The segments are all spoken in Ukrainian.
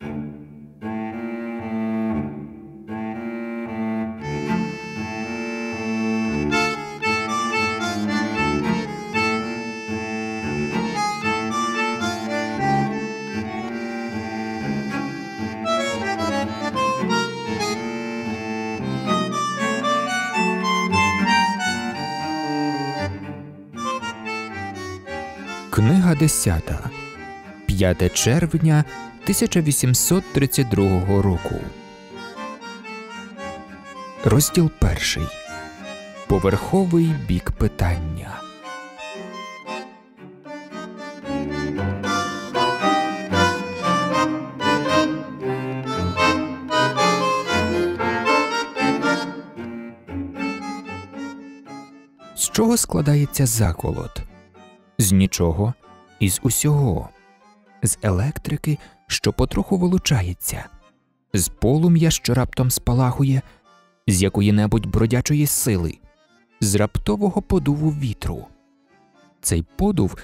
Книга 10. 5 червня 1832 року. Розділ перший. Поверховий бік питання. З чого складається заколот? З нічого і з усього, з електрики що потроху вилучається, з полум'я, що раптом спалахує, з якої небудь бродячої сили, з раптового подуву вітру. Цей подув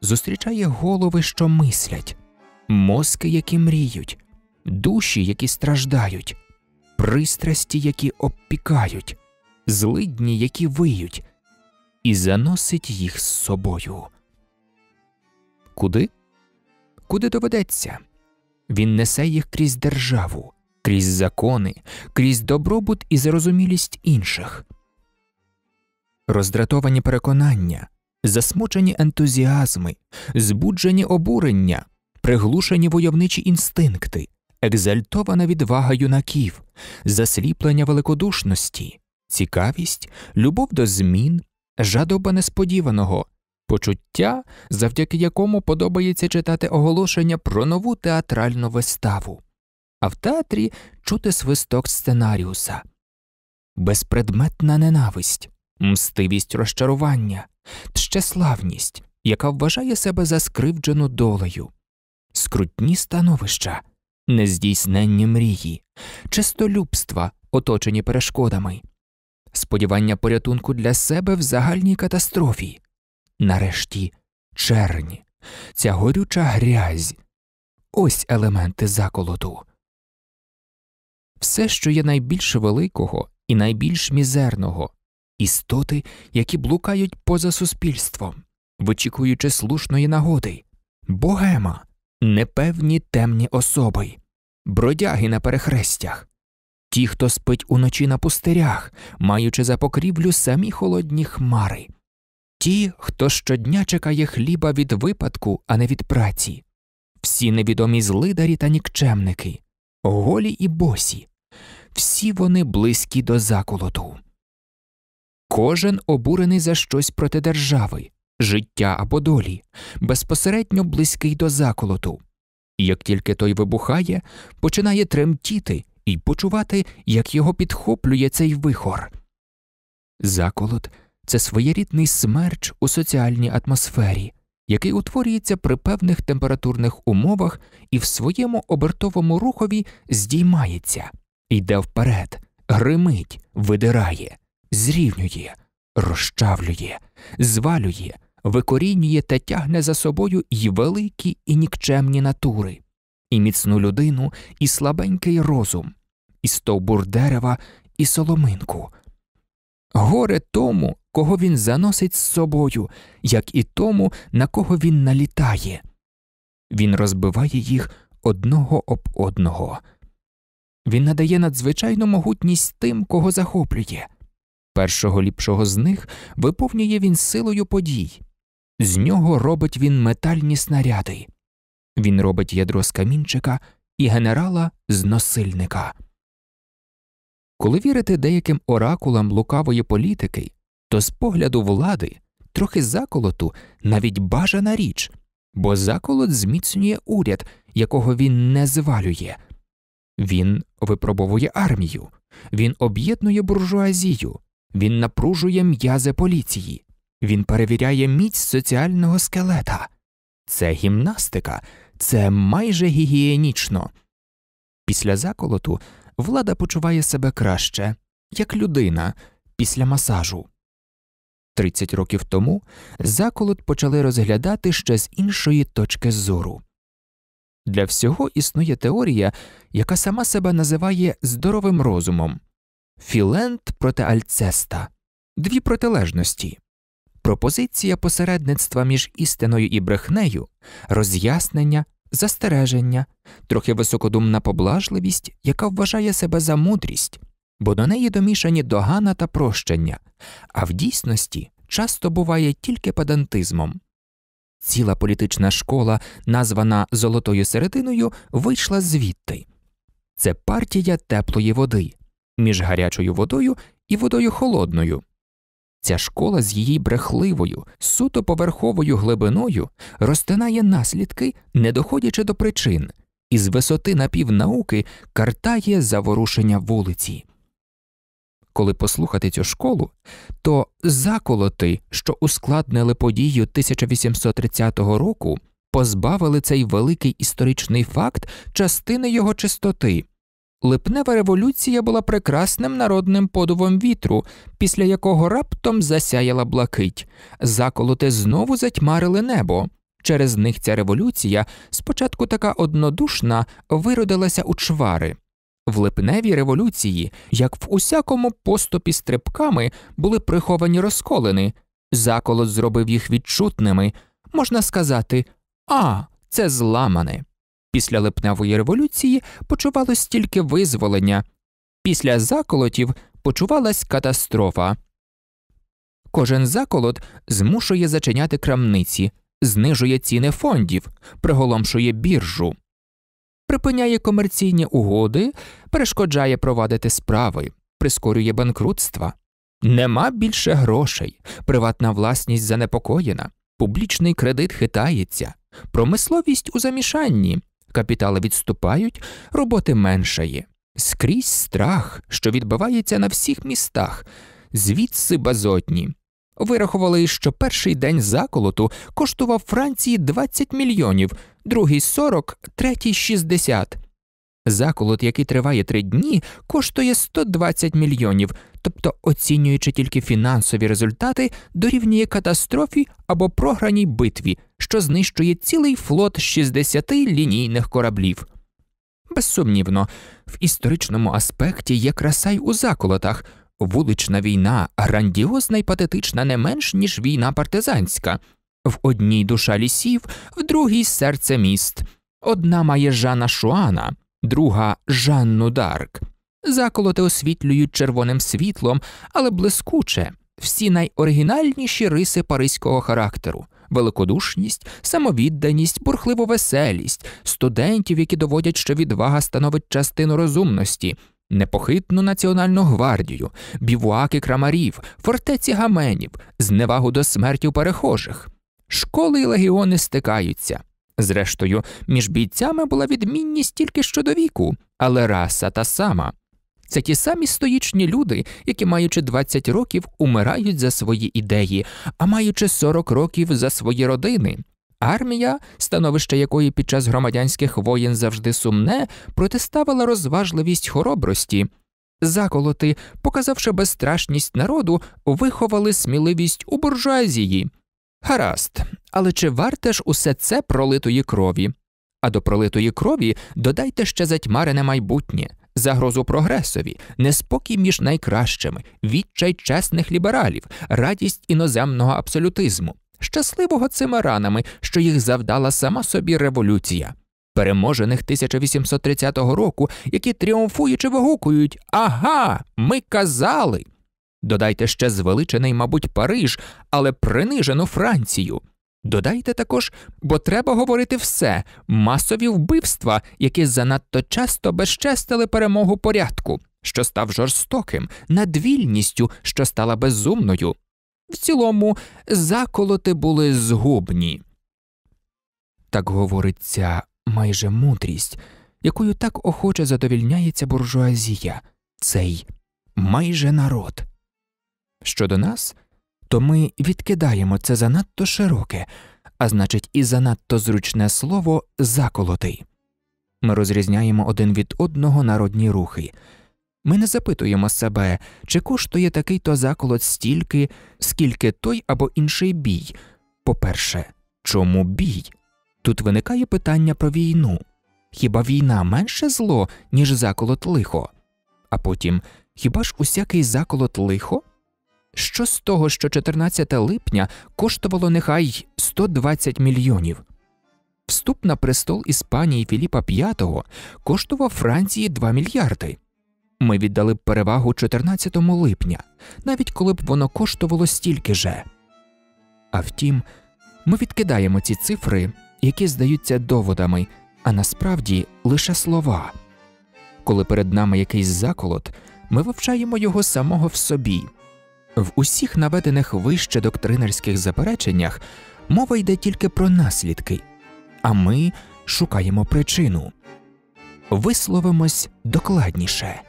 зустрічає голови, що мислять, мозки, які мріють, душі, які страждають, пристрасті, які обпікають, злидні, які виють, і заносить їх з собою. Куди? Куди доведеться? Він несе їх крізь державу, крізь закони, крізь добробут і зрозумілість інших. Роздратовані переконання, засмучені ентузіазми, збуджені обурення, приглушені войовничі інстинкти, екзальтована відвага юнаків, засліплення великодушності, цікавість, любов до змін, жадоба несподіваного, почуття, завдяки якому подобається читати оголошення про нову театральну виставу, а в театрі чути свисток сценаріуса, безпредметна ненависть, мстивість розчарування, тщеславність, яка вважає себе за скривджену долею, скрутні становища, нездійсненні мрії, чистолюбства, оточені перешкодами. Сподівання порятунку для себе в загальній катастрофі, Нарешті черні, ця горюча грязь. Ось елементи заколоту. Все, що є найбільш великого і найбільш мізерного, істоти, які блукають поза суспільством, вичікуючи слушної нагоди, богема, непевні темні особи, бродяги на перехрестях, ті, хто спить уночі на пустирях, маючи за покрівлю самі холодні хмари ті, хто щодня чекає хліба від випадку, а не від праці, всі невідомі злидарі та нікчемники, голі і босі, всі вони близькі до заколоту. Кожен обурений за щось проти держави, життя або долі, безпосередньо близький до заколоту. Як тільки той вибухає, починає тремтіти і почувати, як його підхоплює цей вихор. Заколот це своєрідний смерч у соціальній атмосфері, який утворюється при певних температурних умовах і в своєму обертовому рухові здіймається, йде вперед, гримить, видирає, зрівнює, розчавлює, звалює, викорінює та тягне за собою і великі і нікчемні натури, і міцну людину, і слабенький розум, і стовбур дерева, і соломинку. Горе тому, кого він заносить з собою, як і тому, на кого він налітає. Він розбиває їх одного об одного. Він надає надзвичайну могутність тим, кого захоплює. Першого ліпшого з них виповнює він силою подій, з нього робить він метальні снаряди, він робить ядро з камінчика і генерала з носильника. Коли вірити деяким оракулам лукавої політики, то з погляду влади трохи заколоту навіть бажана річ, бо заколот зміцнює уряд, якого він не звалює. Він випробовує армію, він об'єднує буржуазію, він напружує м'язи поліції, він перевіряє міць соціального скелета. Це гімнастика, це майже гігієнічно. Після заколоту влада почуває себе краще, як людина після масажу. 30 років тому заколот почали розглядати ще з іншої точки зору. Для всього існує теорія, яка сама себе називає здоровим розумом Філент проти Альцеста, дві протилежності. Пропозиція посередництва між істиною і брехнею, роз'яснення, застереження, трохи високодумна поблажливість, яка вважає себе за мудрість бо до неї домішані догана та прощення, а в дійсності часто буває тільки педантизмом. Ціла політична школа, названа золотою серединою, вийшла звідти це партія теплої води між гарячою водою і водою холодною. Ця школа з її брехливою, суто поверховою глибиною розтинає наслідки, не доходячи до причин, і з висоти напівнауки картає заворушення вулиці коли послухати цю школу, то заколоти, що ускладнили подію 1830 року, позбавили цей великий історичний факт частини його чистоти. Липнева революція була прекрасним народним подувом вітру, після якого раптом засяяла блакить, заколоти знову затьмарили небо. Через них ця революція, спочатку така однодушна, виродилася у чвари. В липневій революції, як в усякому поступі стрибками, були приховані розколини, заколот зробив їх відчутними, можна сказати, а, це зламане. Після липневої революції почувалось тільки визволення, після заколотів почувалась катастрофа. Кожен заколот змушує зачиняти крамниці, знижує ціни фондів, приголомшує біржу припиняє комерційні угоди, перешкоджає провадити справи, прискорює банкрутства. Нема більше грошей, приватна власність занепокоєна, публічний кредит хитається, промисловість у замішанні, капітали відступають, роботи меншає. Скрізь страх, що відбивається на всіх містах, звідси базотні. Вирахували, що перший день заколоту коштував Франції 20 мільйонів, другий 40, третій 60. Заколот, який триває три дні, коштує 120 мільйонів, тобто, оцінюючи тільки фінансові результати, дорівнює катастрофі або програній битві, що знищує цілий флот 60 лінійних кораблів. Безсумнівно, в історичному аспекті є краса й у заколотах вулична війна грандіозна і патетична не менш ніж війна партизанська. В одній душа лісів, в другій серце міст. Одна має Жана Шуана, друга Жанну Дарк. Заколоти освітлюють червоним світлом, але блискуче, всі найоригінальніші риси паризького характеру. Великодушність, самовідданість, бурхливу веселість, студентів, які доводять, що відвага становить частину розумності, непохитну національну гвардію, бівуаки крамарів, фортеці гаменів, зневагу до смерті перехожих. Школи і легіони стикаються. Зрештою, між бійцями була відмінність тільки щодо віку, але раса та сама. Це ті самі стоїчні люди, які, маючи 20 років, умирають за свої ідеї, а маючи 40 років за свої родини. Армія, становище якої під час громадянських воєн завжди сумне, протиставила розважливість хоробрості. Заколоти, показавши безстрашність народу, виховали сміливість у буржуазії. Гаразд, але чи варте ж усе це пролитої крові? А до пролитої крові додайте ще затьмарене майбутнє, загрозу прогресові, неспокій між найкращими, відчай чесних лібералів, радість іноземного абсолютизму, щасливого цими ранами, що їх завдала сама собі революція, переможених 1830 року, які тріумфуючи вигукують Ага, ми казали! Додайте ще звеличений, мабуть, Париж, але принижену Францію. Додайте також, бо треба говорити все, масові вбивства, які занадто часто безчестили перемогу порядку, що став жорстоким, надвільністю, що стала безумною. В цілому заколоти були згубні. Так говориться майже мудрість, якою так охоче задовільняється буржуазія, цей майже народ. Щодо нас, то ми відкидаємо це занадто широке, а значить, і занадто зручне слово заколотий. Ми розрізняємо один від одного народні рухи. Ми не запитуємо себе, чи коштує такий то заколот стільки, скільки той або інший бій. По перше, чому бій? Тут виникає питання про війну. Хіба війна менше зло, ніж заколот лихо? А потім хіба ж усякий заколот лихо? Що з того, що 14 липня коштувало нехай 120 мільйонів? Вступ на престол Іспанії Філіпа V коштував Франції 2 мільярди. Ми віддали б перевагу 14 липня, навіть коли б воно коштувало стільки же. А втім, ми відкидаємо ці цифри, які здаються доводами, а насправді лише слова. Коли перед нами якийсь заколот, ми вивчаємо його самого в собі. В усіх наведених вище доктринерських запереченнях мова йде тільки про наслідки, а ми шукаємо причину. Висловимось докладніше.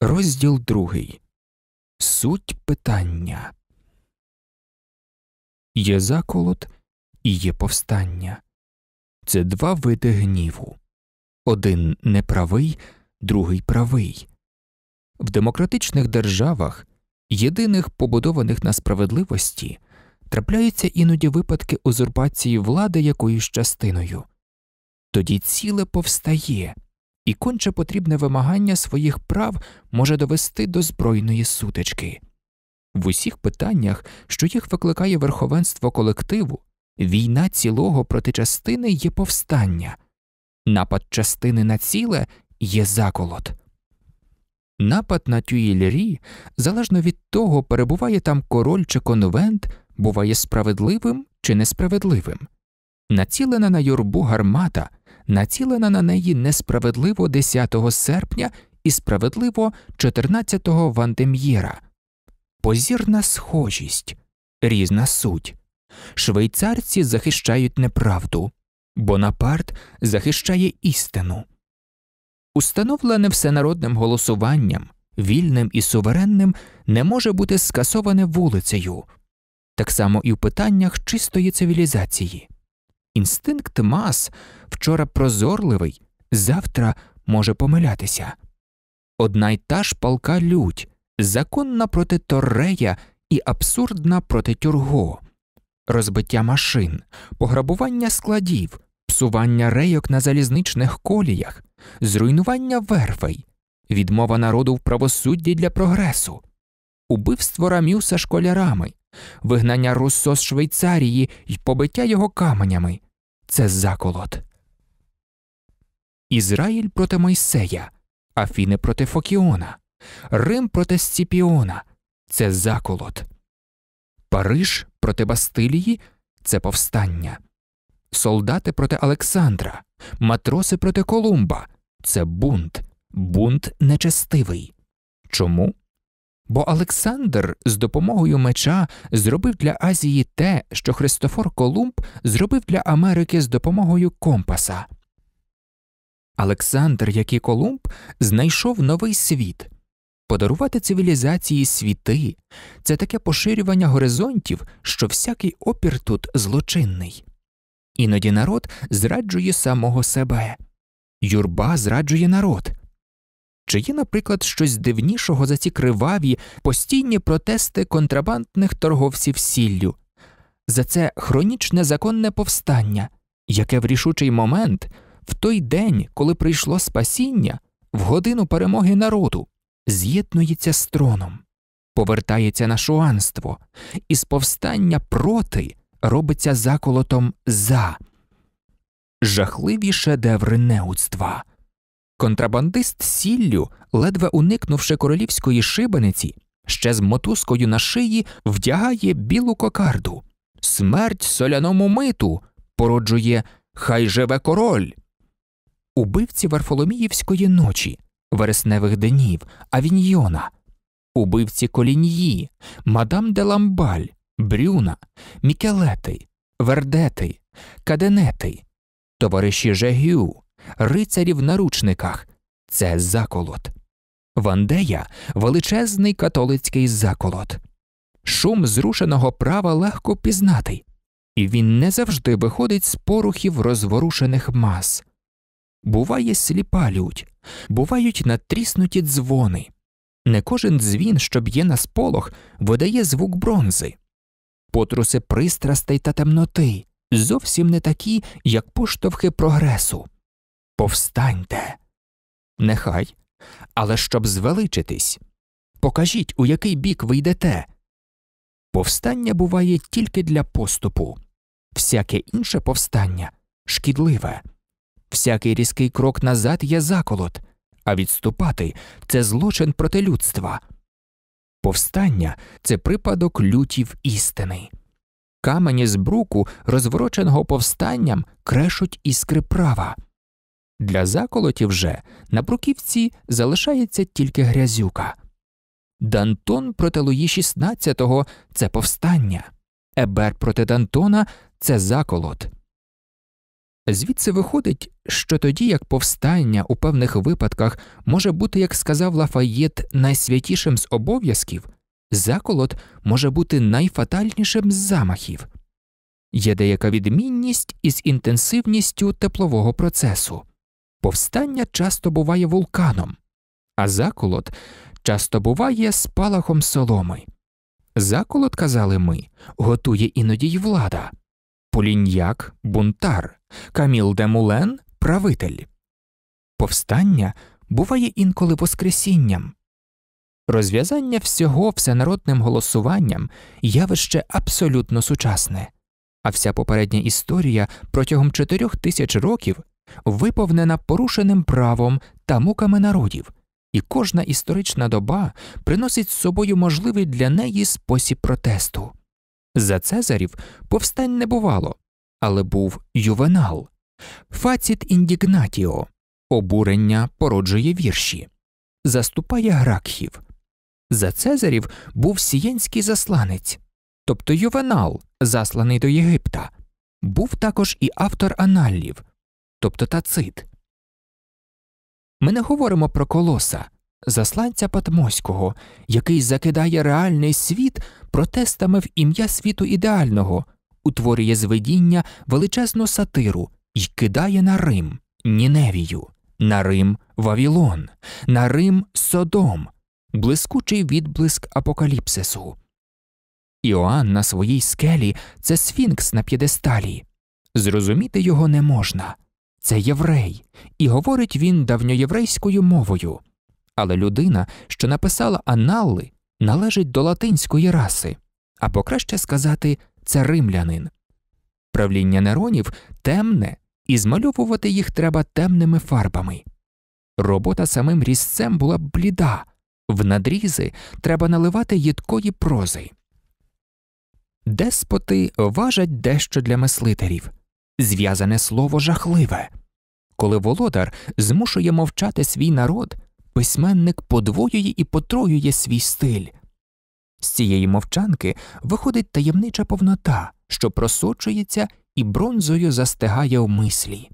Розділ другий. Суть питання є заколот і є повстання. Це два види гніву один неправий, другий правий. В демократичних державах, єдиних побудованих на справедливості, трапляються іноді випадки узурпації влади якоюсь частиною. Тоді ціле повстає, і конче потрібне вимагання своїх прав може довести до збройної сутички в усіх питаннях, що їх викликає верховенство колективу, війна цілого проти частини є повстання, напад частини на ціле є заколот. Напад на тюїльрі, залежно від того, перебуває там король чи конвент, буває справедливим чи несправедливим. Націлена на юрбу гармата, націлена на неї несправедливо 10 серпня і справедливо 14 Вандем'єра, позірна схожість, різна суть. Швейцарці захищають неправду, Бонапарт захищає істину. Установлене всенародним голосуванням, вільним і суверенним не може бути скасоване вулицею, так само і в питаннях чистої цивілізації. Інстинкт мас вчора прозорливий, завтра може помилятися. Одна й та ж палка лють законна проти Торрея і абсурдна проти тюрго, розбиття машин, пограбування складів, псування рейок на залізничних коліях, зруйнування верфей, відмова народу в правосудді для прогресу, убивство рамюса школярами, вигнання руссо з Швейцарії і побиття його каменями це заколот. Ізраїль проти Мойсея, Афіни проти Фокіона. Рим проти Сціпіона це заколот, Париж проти Бастилії це повстання, солдати проти Олександра, матроси проти Колумба це бунт, бунт нечестивий. Чому? Бо Олександр з допомогою меча зробив для Азії те, що Христофор Колумб зробив для Америки з допомогою компаса. Олександр, як і Колумб, знайшов новий світ, Подарувати цивілізації світи це таке поширювання горизонтів, що всякий опір тут злочинний. Іноді народ зраджує самого себе, юрба зраджує народ. Чи є, наприклад, щось дивнішого за ці криваві постійні протести контрабандних торговців сіллю, за це хронічне законне повстання, яке в рішучий момент, в той день, коли прийшло спасіння, в годину перемоги народу з'єднується з троном, повертається на шуанство, і з повстання проти робиться заколотом за. Жахливі шедеври неудства. Контрабандист сіллю, ледве уникнувши королівської шибениці, ще з мотузкою на шиї вдягає білу кокарду, смерть соляному миту породжує Хай живе король. Убивці Варфоломіївської ночі вересневих денів, авіньйона, убивці колін'ї, мадам де Ламбаль, Брюна, Мікелети, Вердети, Каденети, товариші Жегю, рицарі в наручниках це заколот. Вандея величезний католицький заколот. Шум зрушеного права легко пізнати, і він не завжди виходить з порухів розворушених мас. Буває сліпа людь бувають натріснуті дзвони. Не кожен дзвін, що б'є на сполох, видає звук бронзи, потруси пристрастей та темноти зовсім не такі, як поштовхи прогресу. Повстаньте. Нехай. Але щоб звеличитись. Покажіть, у який бік ви йдете. Повстання буває тільки для поступу, всяке інше повстання шкідливе. Всякий різкий крок назад є заколот, а відступати це злочин проти людства. Повстання це припадок лютів істини. Камені з бруку, розвороченого повстанням, крешуть іскри права. Для заколотів же на бруківці залишається тільки грязюка. Дантон проти Луї XVI – це повстання, Ебер проти Дантона це заколот. Звідси виходить, що тоді як повстання у певних випадках може бути, як сказав Лафаєт, найсвятішим з обов'язків, заколот може бути найфатальнішим з замахів, є деяка відмінність із інтенсивністю теплового процесу. Повстання часто буває вулканом, а заколот часто буває спалахом соломи. Заколот, казали ми, готує іноді й влада. Поліньяк бунтар, Каміл де Мулен правитель. Повстання буває інколи воскресінням. Розв'язання всього всенародним голосуванням явище абсолютно сучасне, а вся попередня історія протягом чотирьох тисяч років виповнена порушеним правом та муками народів, і кожна історична доба приносить з собою можливий для неї спосіб протесту. За Цезарів повстань не бувало, але був ювенал, фацит індігнатіо, обурення породжує вірші, заступає гракхів. За Цезарів був сієнський засланець, тобто ювенал, засланий до Єгипта, був також і автор аналів, тобто тацит. Ми не говоримо про колоса, засланця Патмоського, який закидає реальний світ протестами в ім'я світу ідеального, утворює зведіння величезну сатиру і кидає на Рим Ніневію, на Рим Вавілон, на Рим Содом, блискучий відблиск апокаліпсису. Іоанн на своїй скелі це Сфінкс на п'єдесталі. Зрозуміти його не можна. Це єврей, і говорить він давньоєврейською мовою але людина, що написала анали, належить до латинської раси, або краще сказати, це римлянин. Правління неронів темне, і змальовувати їх треба темними фарбами. Робота самим різцем була бліда, в надрізи треба наливати їдкої прози. Деспоти важать дещо для мислителів зв'язане слово жахливе. Коли володар змушує мовчати свій народ, письменник подвоює і потроює свій стиль. З цієї мовчанки виходить таємнича повнота, що просочується і бронзою застигає в мислі.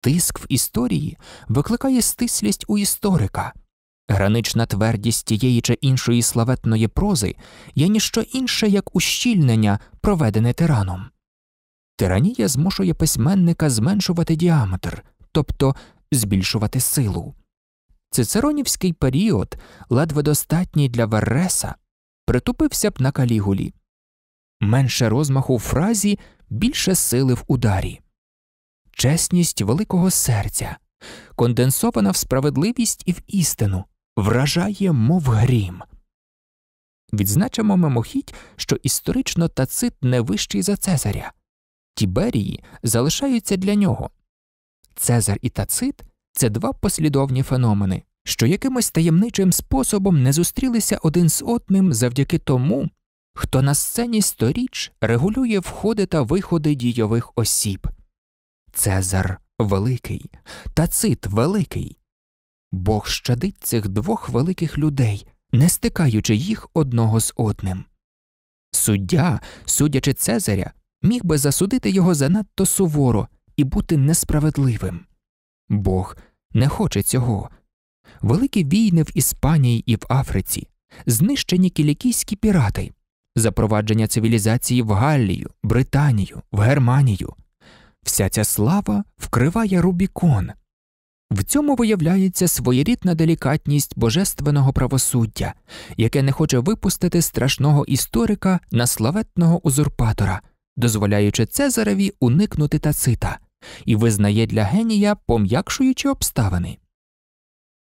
Тиск в історії викликає стислість у історика. Гранична твердість тієї чи іншої славетної прози є ніщо інше як ущільнення, проведене тираном. Тиранія змушує письменника зменшувати діаметр, тобто збільшувати силу. Цицеронівський період, ледве достатній для Вереса, притупився б на калігулі. Менше розмаху в фразі, більше сили в ударі, чесність великого серця, конденсована в справедливість і в істину, вражає, мов грім. Відзначимо мимохідь, що історично тацит не вищий за Цезаря, Тіберії залишаються для нього. Цезар і тацит це два послідовні феномени, що якимось таємничим способом не зустрілися один з одним завдяки тому, хто на сцені сторіч регулює входи та виходи дійових осіб. Цезар великий, Тацит великий. Бог щадить цих двох великих людей, не стикаючи їх одного з одним. Суддя, судячи Цезаря, міг би засудити його занадто суворо і бути несправедливим. Бог не хоче цього. Великі війни в Іспанії і в Африці, знищені кілікійські пірати, запровадження цивілізації в Галлію, Британію, в Германію. Вся ця слава вкриває Рубікон. В цьому виявляється своєрідна делікатність божественного правосуддя, яке не хоче випустити страшного історика на славетного узурпатора, дозволяючи Цезареві уникнути тацита і визнає для генія пом'якшуючі обставини.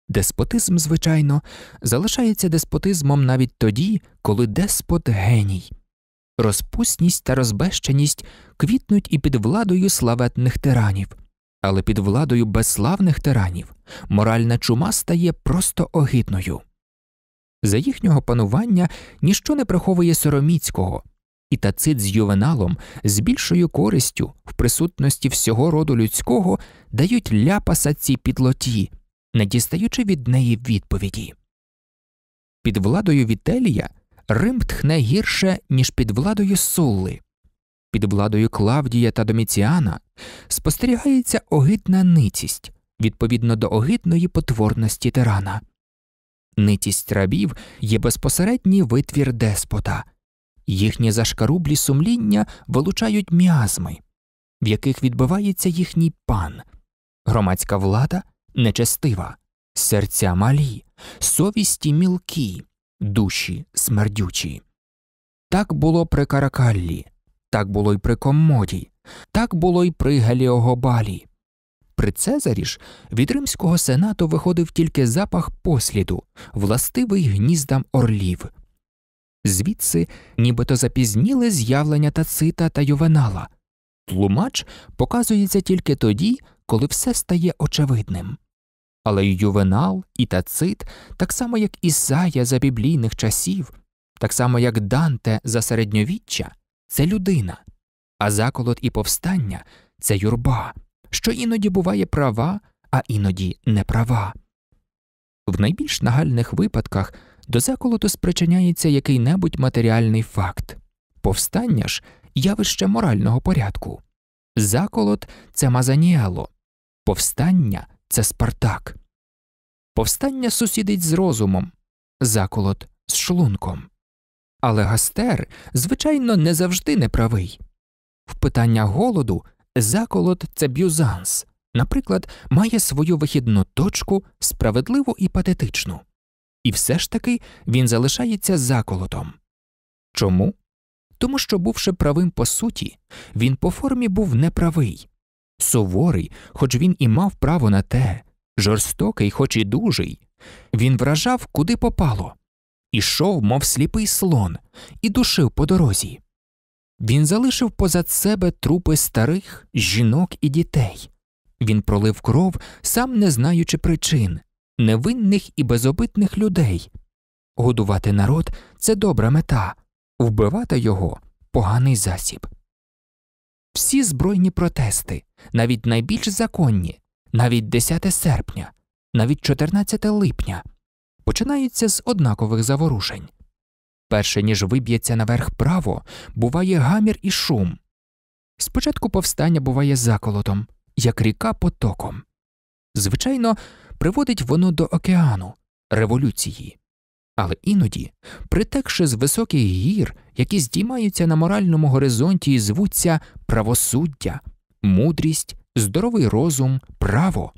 Деспотизм, звичайно, залишається деспотизмом навіть тоді, коли деспот геній. Розпусність та розбещеність квітнуть і під владою славетних тиранів, але під владою безславних тиранів моральна чума стає просто огидною. За їхнього панування ніщо не приховує сороміцького, і тацит з ювеналом з більшою користю в присутності всього роду людського дають ляпаса цій підлоті, не дістаючи від неї відповіді. Під владою Вітелія Рим тхне гірше, ніж під владою Сулли. Під владою Клавдія та Доміціана спостерігається огидна ницість відповідно до огидної потворності тирана. Нитість рабів є безпосередній витвір деспота, Їхні зашкарублі сумління вилучають міазми, в яких відбивається їхній пан, громадська влада нечестива, серця малі, совісті мілкі, душі смердючі. Так було при Каракаллі, так було й при Коммоді, так було й при Геліогобалі. При Цезарі ж від римського сенату виходив тільки запах посліду, властивий гніздам орлів звідси нібито запізніле з'явлення тацита та ювенала. Тлумач показується тільки тоді, коли все стає очевидним. Але й ювенал, і тацит, так само як Ісая за біблійних часів, так само як Данте за середньовіччя, це людина, а заколот і повстання це юрба, що іноді буває права, а іноді неправа. В найбільш нагальних випадках до заколоту спричиняється який-небудь матеріальний факт, повстання ж явище морального порядку. Заколот це Мазаніело, повстання це Спартак. Повстання сусідить з розумом, заколот з шлунком. Але Гастер, звичайно, не завжди неправий. В питання голоду заколот це б'юзанс, наприклад, має свою вихідну точку справедливу і патетичну. І все ж таки він залишається заколотом. Чому? Тому що, бувши правим по суті, він по формі був неправий, суворий, хоч він і мав право на те, жорстокий, хоч і дужий, він вражав, куди попало, ішов, мов сліпий слон, і душив по дорозі. Він залишив позад себе трупи старих, жінок і дітей. Він пролив кров, сам не знаючи причин, невинних і безобитних людей. Годувати народ це добра мета, вбивати його поганий засіб. Всі збройні протести, навіть найбільш законні, навіть 10 серпня, навіть 14 липня, починаються з однакових заворушень. Перше ніж виб'ється наверх право, буває гамір і шум. Спочатку повстання буває заколотом, як ріка потоком. Звичайно, приводить воно до океану, революції. Але іноді, притекши з високих гір, які здіймаються на моральному горизонті і звуться правосуддя, мудрість, здоровий розум, право,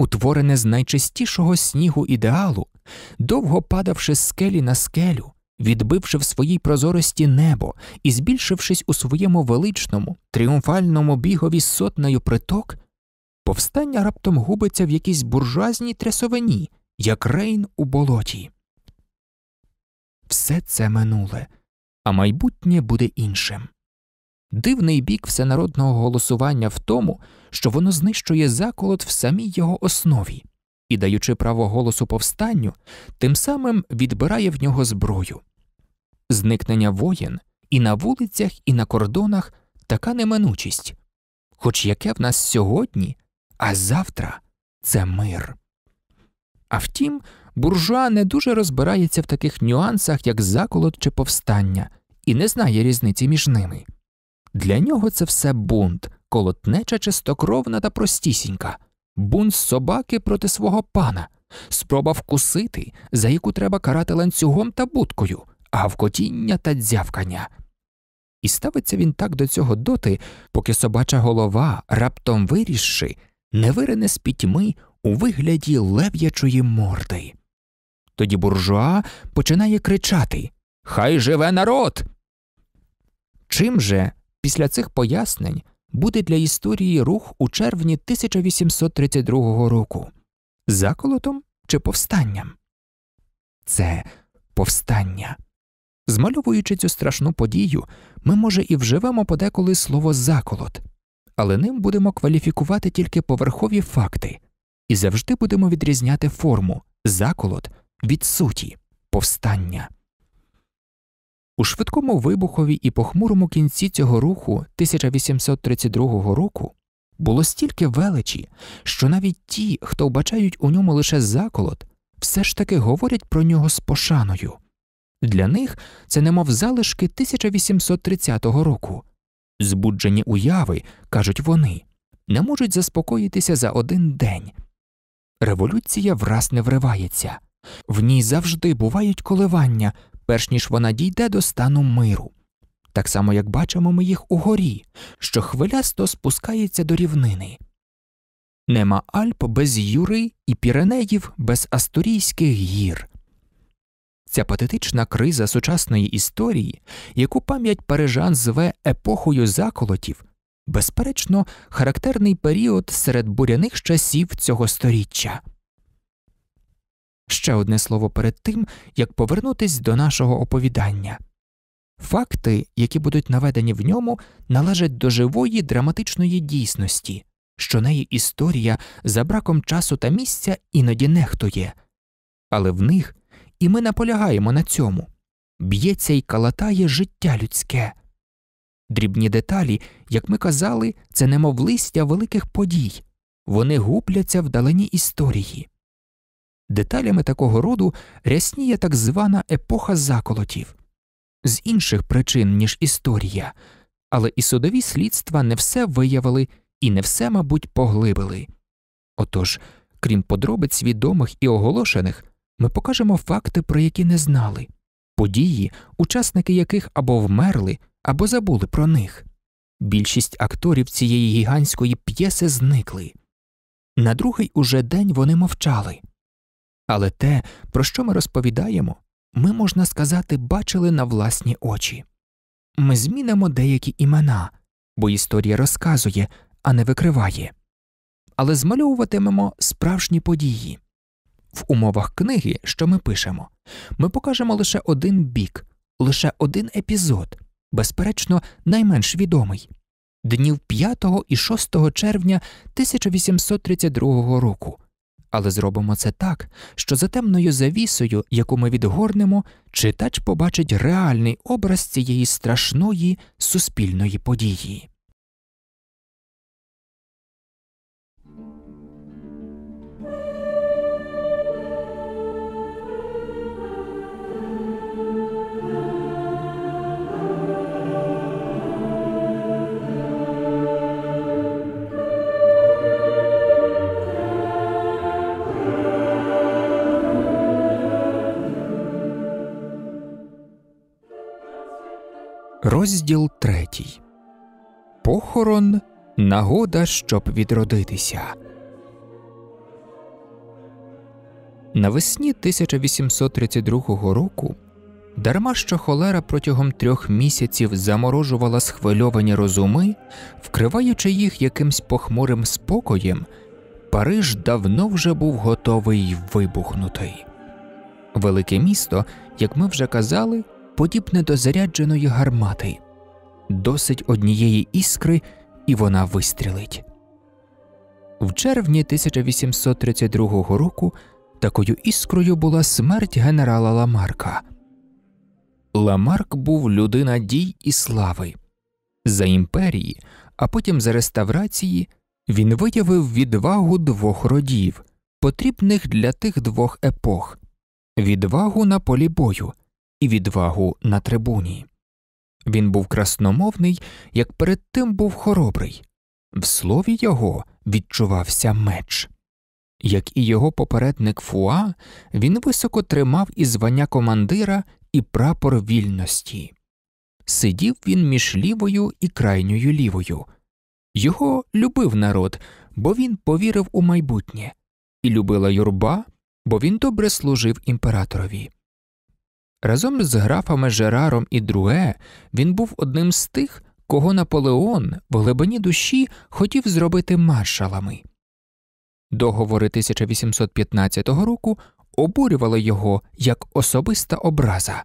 утворене з найчистішого снігу ідеалу, довго падавши з скелі на скелю, відбивши в своїй прозорості небо і збільшившись у своєму величному, тріумфальному бігові сотнею приток, повстання раптом губиться в якійсь буржуазній трясовині, як рейн у болоті. Все це минуле, а майбутнє буде іншим. Дивний бік всенародного голосування в тому, що воно знищує заколот в самій його основі і, даючи право голосу повстанню, тим самим відбирає в нього зброю. Зникнення воєн і на вулицях, і на кордонах така неминучість, хоч яке в нас сьогодні а завтра це мир. А втім, буржуа не дуже розбирається в таких нюансах, як заколот чи повстання, і не знає різниці між ними. Для нього це все бунт, колотнеча чистокровна та простісінька, бунт собаки проти свого пана, спроба вкусити, за яку треба карати ланцюгом та будкою, а вкотіння та дзявкання. І ставиться він так до цього доти, поки собача голова, раптом вирішши, не вирине з пітьми у вигляді лев'ячої морди. Тоді буржуа починає кричати Хай живе народ. Чим же після цих пояснень буде для історії рух у червні 1832 року? Заколотом чи повстанням? Це повстання. Змальовуючи цю страшну подію, ми, може, і вживемо подеколи слово заколот але ним будемо кваліфікувати тільки поверхові факти і завжди будемо відрізняти форму, заколот від суті, повстання. У швидкому вибухові і похмурому кінці цього руху 1832 року було стільки величі, що навіть ті, хто вбачають у ньому лише заколот, все ж таки говорять про нього з пошаною. Для них це немов залишки 1830 року, збуджені уяви, кажуть вони, не можуть заспокоїтися за один день. Революція враз не вривається, в ній завжди бувають коливання, перш ніж вона дійде до стану миру. Так само, як бачимо ми їх угорі, що хвилясто спускається до рівнини. Нема Альп без юри і Піренеїв без Асторійських гір. Ця патетична криза сучасної історії, яку пам'ять парижан зве епохою заколотів, безперечно, характерний період серед буряних часів цього століття. Ще одне слово перед тим, як повернутись до нашого оповідання факти, які будуть наведені в ньому, належать до живої драматичної дійсності, що неї історія за браком часу та місця іноді нехтує, але в них і ми наполягаємо на цьому. Б'ється і калатає життя людське. Дрібні деталі, як ми казали, це немов листя великих подій, вони губляться в далині історії. Деталями такого роду рясніє так звана епоха заколотів з інших причин, ніж історія, але і судові слідства не все виявили і не все, мабуть, поглибили. Отож, крім подробиць відомих і оголошених, ми покажемо факти, про які не знали, події, учасники яких або вмерли, або забули про них. Більшість акторів цієї гігантської п'єси зникли. На другий уже день вони мовчали. Але те, про що ми розповідаємо, ми, можна сказати, бачили на власні очі. Ми змінимо деякі імена, бо історія розказує, а не викриває, але змальовуватимемо справжні події. В умовах книги, що ми пишемо, ми покажемо лише один бік, лише один епізод, безперечно, найменш відомий днів 5 і 6 червня 1832 року. Але зробимо це так, що за темною завісою, яку ми відгорнемо, читач побачить реальний образ цієї страшної суспільної події. Розділ третій. Похорон. Нагода, щоб відродитися. Навесні 1832 року. Дарма що холера протягом трьох місяців заморожувала схвильовані розуми, вкриваючи їх якимсь похмурим спокоєм, Париж давно вже був готовий вибухнутий. Велике місто, як ми вже казали, подібне до зарядженої гармати, досить однієї іскри, і вона вистрілить. В червні 1832 року такою іскрою була смерть генерала Ламарка. Ламарк був людина дій і слави. За імперії, а потім за реставрації, він виявив відвагу двох родів, потрібних для тих двох епох відвагу на полі бою і відвагу на трибуні. Він був красномовний, як перед тим був хоробрий, в слові його відчувався меч. Як і його попередник Фуа, він високо тримав і звання командира і прапор вільності. Сидів він між лівою і крайньою лівою. Його любив народ, бо він повірив у майбутнє, і любила юрба, бо він добре служив імператорові. Разом з графами Жераром і Друе він був одним з тих, кого Наполеон в глибині душі хотів зробити маршалами. Договори 1815 року обурювали його як особиста образа.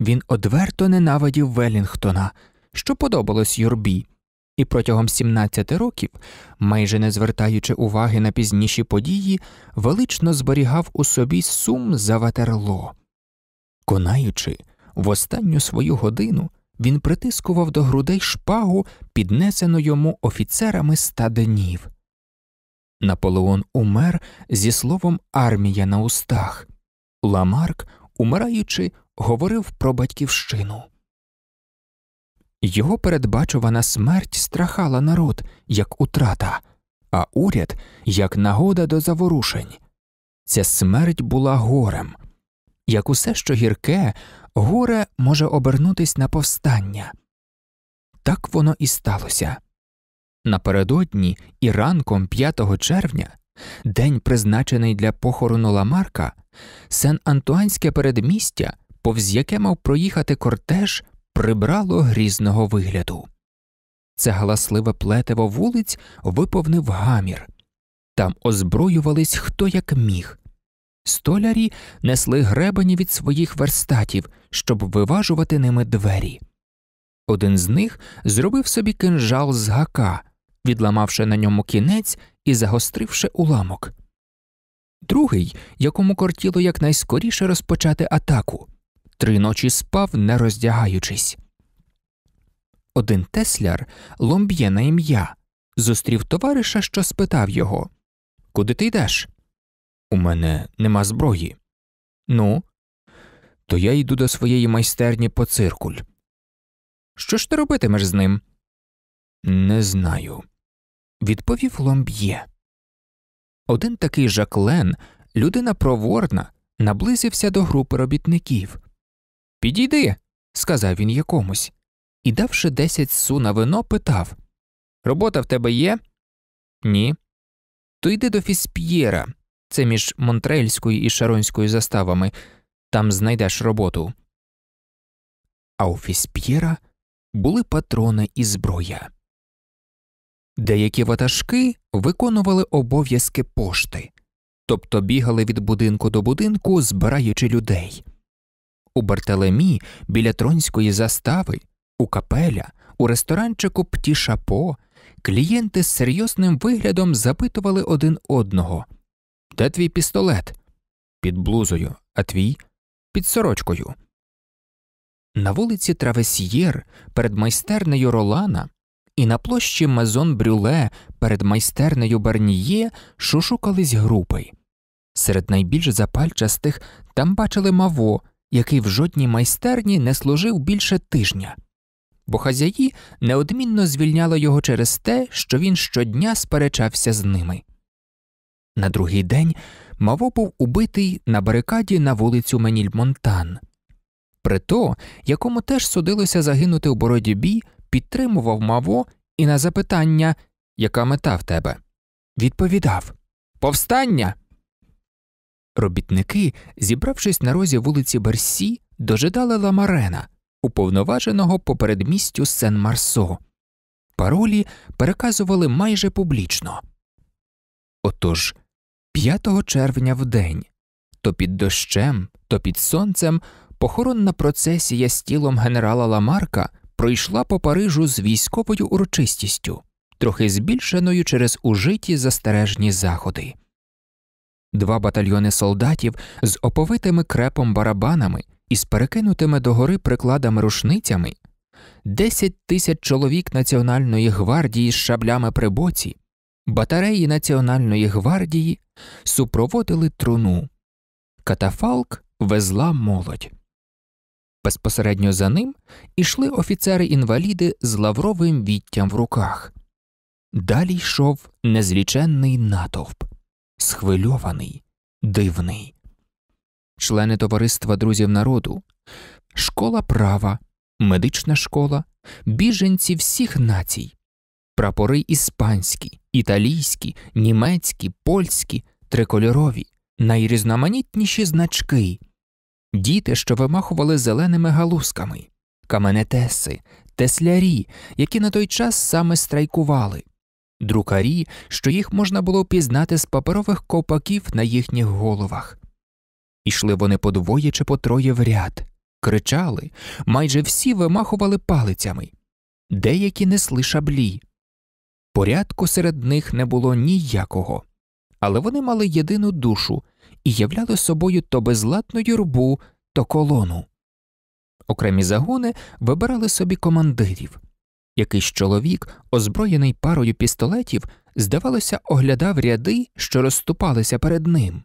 Він одверто ненавидів Велінгтона, що подобалось юрбі, і протягом 17 років, майже не звертаючи уваги на пізніші події, велично зберігав у собі сум за ватерло. Конаючи, в останню свою годину він притискував до грудей шпагу, піднесену йому офіцерами ста денів. Наполеон умер зі словом армія на устах. Ламарк, умираючи, говорив про батьківщину. Його передбачувана смерть страхала народ, як утрата, а уряд як нагода до заворушень. Ця смерть була горем як усе, що гірке, горе може обернутися на повстання. Так воно і сталося. Напередодні і ранком 5 червня, день призначений для похорону Ламарка, сен антуанське передмістя, повз яке мав проїхати кортеж, прибрало грізного вигляду. Це галасливе плетиво вулиць виповнив гамір. Там озброювались хто як міг, Столярі несли гребені від своїх верстатів, щоб виважувати ними двері. Один з них зробив собі кинжал з гака, відламавши на ньому кінець і загостривши уламок. Другий, якому кортіло якнайскоріше розпочати атаку, три ночі спав, не роздягаючись. Один тесляр ломб'є на ім'я, зустрів товариша, що спитав його Куди ти йдеш? У мене нема зброї. Ну, то я йду до своєї майстерні по циркуль. Що ж ти робитимеш з ним? Не знаю, відповів ломб'є. Один такий жаклен, людина проворна, наблизився до групи робітників. Підійди, сказав він якомусь, і, давши десять су на вино, питав Робота в тебе є? Ні. То йди до Фісп'єра, це між Монтрельською і Шаронською заставами. Там знайдеш роботу. А у Фісп'єра були патрони і зброя. Деякі ватажки виконували обов'язки пошти, тобто бігали від будинку до будинку, збираючи людей. У Бартелемі біля тронської застави, у капеля, у ресторанчику Птішапо клієнти з серйозним виглядом запитували один одного. Де твій пістолет? Під блузою, а твій під сорочкою. На вулиці Травесьєр перед майстернею Ролана і на площі Мазон Брюле перед майстернею Барніє шушукались групи. Серед найбільш запальчастих там бачили маво, який в жодній майстерні не служив більше тижня, бо хазяї неодмінно звільняли його через те, що він щодня сперечався з ними. На другий день Маво був убитий на барикаді на вулицю Менільмонтан. Прито, якому теж судилося загинути у боротьбі, підтримував Маво і на запитання, яка мета в тебе, відповідав Повстання. Робітники, зібравшись на розі вулиці Берсі, дожидали Ламарена, уповноваженого по передмістю Сен Марсо. Паролі переказували майже публічно. Отож 5 червня вдень то під дощем, то під сонцем похоронна процесія з тілом генерала Ламарка пройшла по Парижу з військовою урочистістю, трохи збільшеною через ужиті застережні заходи. Два батальйони солдатів з оповитими крепом барабанами і з перекинутими догори прикладами рушницями, десять тисяч чоловік Національної гвардії з шаблями при боці. Батареї Національної гвардії супроводили труну. Катафалк везла молодь. Безпосередньо за ним ішли офіцери інваліди з лавровим віттям в руках. Далі йшов незліченний натовп, схвильований, дивний. Члени товариства друзів народу, школа права, медична школа, біженці всіх націй, прапори іспанські, італійські, німецькі, польські, трикольорові, найрізноманітніші значки, діти, що вимахували зеленими галузками, каменетеси, теслярі, які на той час саме страйкували, друкарі, що їх можна було пізнати з паперових копаків на їхніх головах. Ішли вони по двоє чи по троє в ряд, кричали, майже всі вимахували палицями, деякі несли шаблі. Порядку серед них не було ніякого, але вони мали єдину душу і являли собою то безлатну юрбу, то колону. Окремі загони вибирали собі командирів. Якийсь чоловік, озброєний парою пістолетів, здавалося, оглядав ряди, що розступалися перед ним.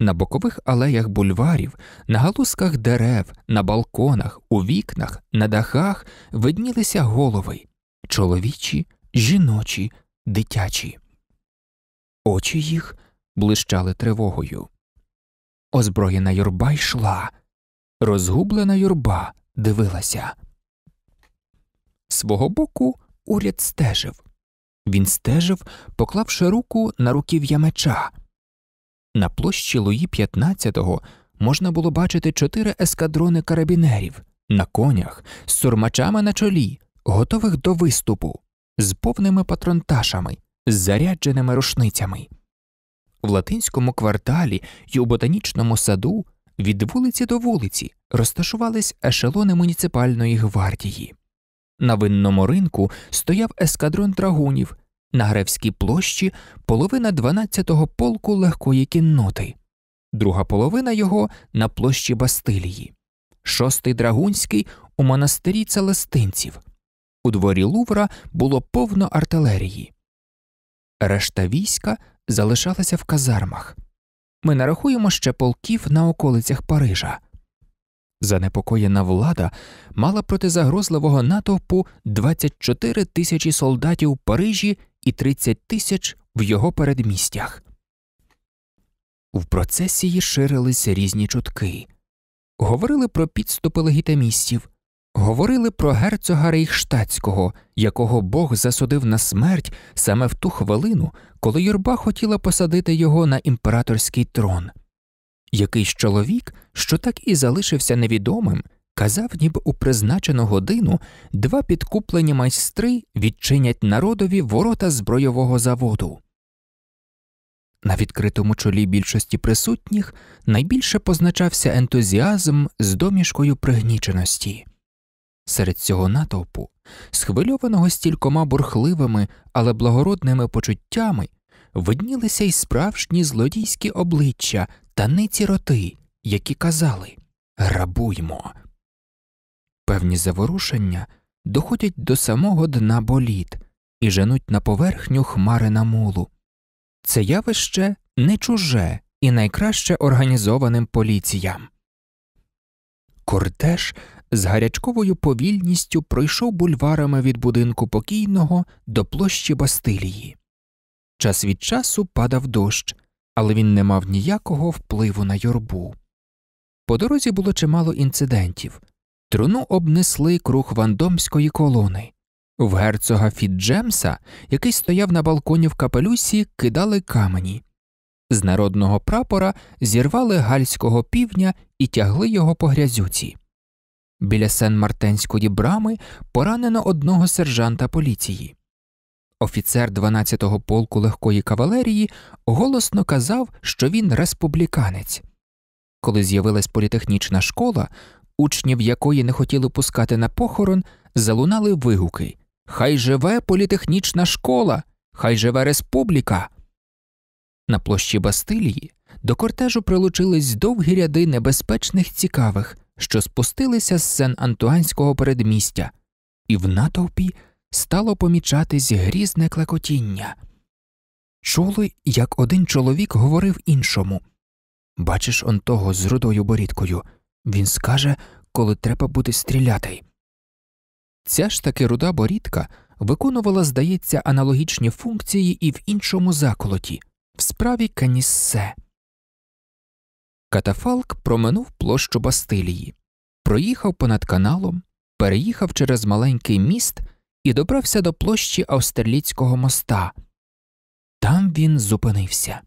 На бокових алеях бульварів, на галузках дерев, на балконах, у вікнах, на дахах виднілися голови чоловічі жіночі, дитячі. Очі їх блищали тривогою. Озброєна юрба йшла, розгублена юрба дивилася. Свого боку уряд стежив. Він стежив, поклавши руку на руків'я меча. На площі Луї 15-го можна було бачити чотири ескадрони карабінерів на конях з сурмачами на чолі, готових до виступу з повними патронташами, з зарядженими рушницями. В латинському кварталі й у ботанічному саду від вулиці до вулиці розташувались ешелони муніципальної гвардії. На винному ринку стояв ескадрон драгунів, на Гревській площі половина 12-го полку легкої кінноти, друга половина його на площі Бастилії, шостий драгунський у монастирі Целестинців – у дворі Лувра було повно артилерії. Решта війська залишалася в казармах. Ми нарахуємо ще полків на околицях Парижа. Занепокоєна влада мала проти загрозливого натовпу 24 тисячі солдатів в Парижі і 30 тисяч в його передмістях. В процесії ширилися різні чутки, говорили про підступи легітимістів, Говорили про герцога Рейхштадського, якого Бог засудив на смерть саме в ту хвилину, коли юрба хотіла посадити його на імператорський трон. Якийсь чоловік, що так і залишився невідомим, казав, ніби у призначену годину два підкуплені майстри відчинять народові ворота збройового заводу. На відкритому чолі більшості присутніх найбільше позначався ентузіазм з домішкою пригніченості серед цього натовпу, схвильованого стількома бурхливими, але благородними почуттями, виднілися й справжні злодійські обличчя та ниці роти, які казали Грабуймо. Певні заворушення доходять до самого дна боліт і женуть на поверхню хмари на мулу. Це явище не чуже і найкраще організованим поліціям. Кортеж з гарячковою повільністю пройшов бульварами від будинку покійного до площі Бастилії. Час від часу падав дощ, але він не мав ніякого впливу на юрбу. По дорозі було чимало інцидентів труну обнесли круг вандомської колони. В герцога Фіджемса, який стояв на балконі в капелюсі, кидали камені. З народного прапора зірвали гальського півня і тягли його по грязюці. Біля Сен-Мартенської брами поранено одного сержанта поліції. Офіцер 12-го полку легкої кавалерії голосно казав, що він республіканець. Коли з'явилась політехнічна школа, учнів якої не хотіли пускати на похорон, залунали вигуки Хай живе політехнічна школа, хай живе республіка. На площі Бастилії до кортежу прилучились довгі ряди небезпечних цікавих що спустилися з сен антуанського передмістя, і в натовпі стало помічатись грізне клекотіння. Чули, як один чоловік говорив іншому Бачиш он того з рудою борідкою. Він скаже, коли треба буде стріляти. Ця ж таки руда борідка виконувала, здається, аналогічні функції і в іншому заколоті в справі Каніссе. Катафалк проминув площу Бастилії, проїхав понад каналом, переїхав через маленький міст і добрався до площі Австерліцького моста. Там він зупинився.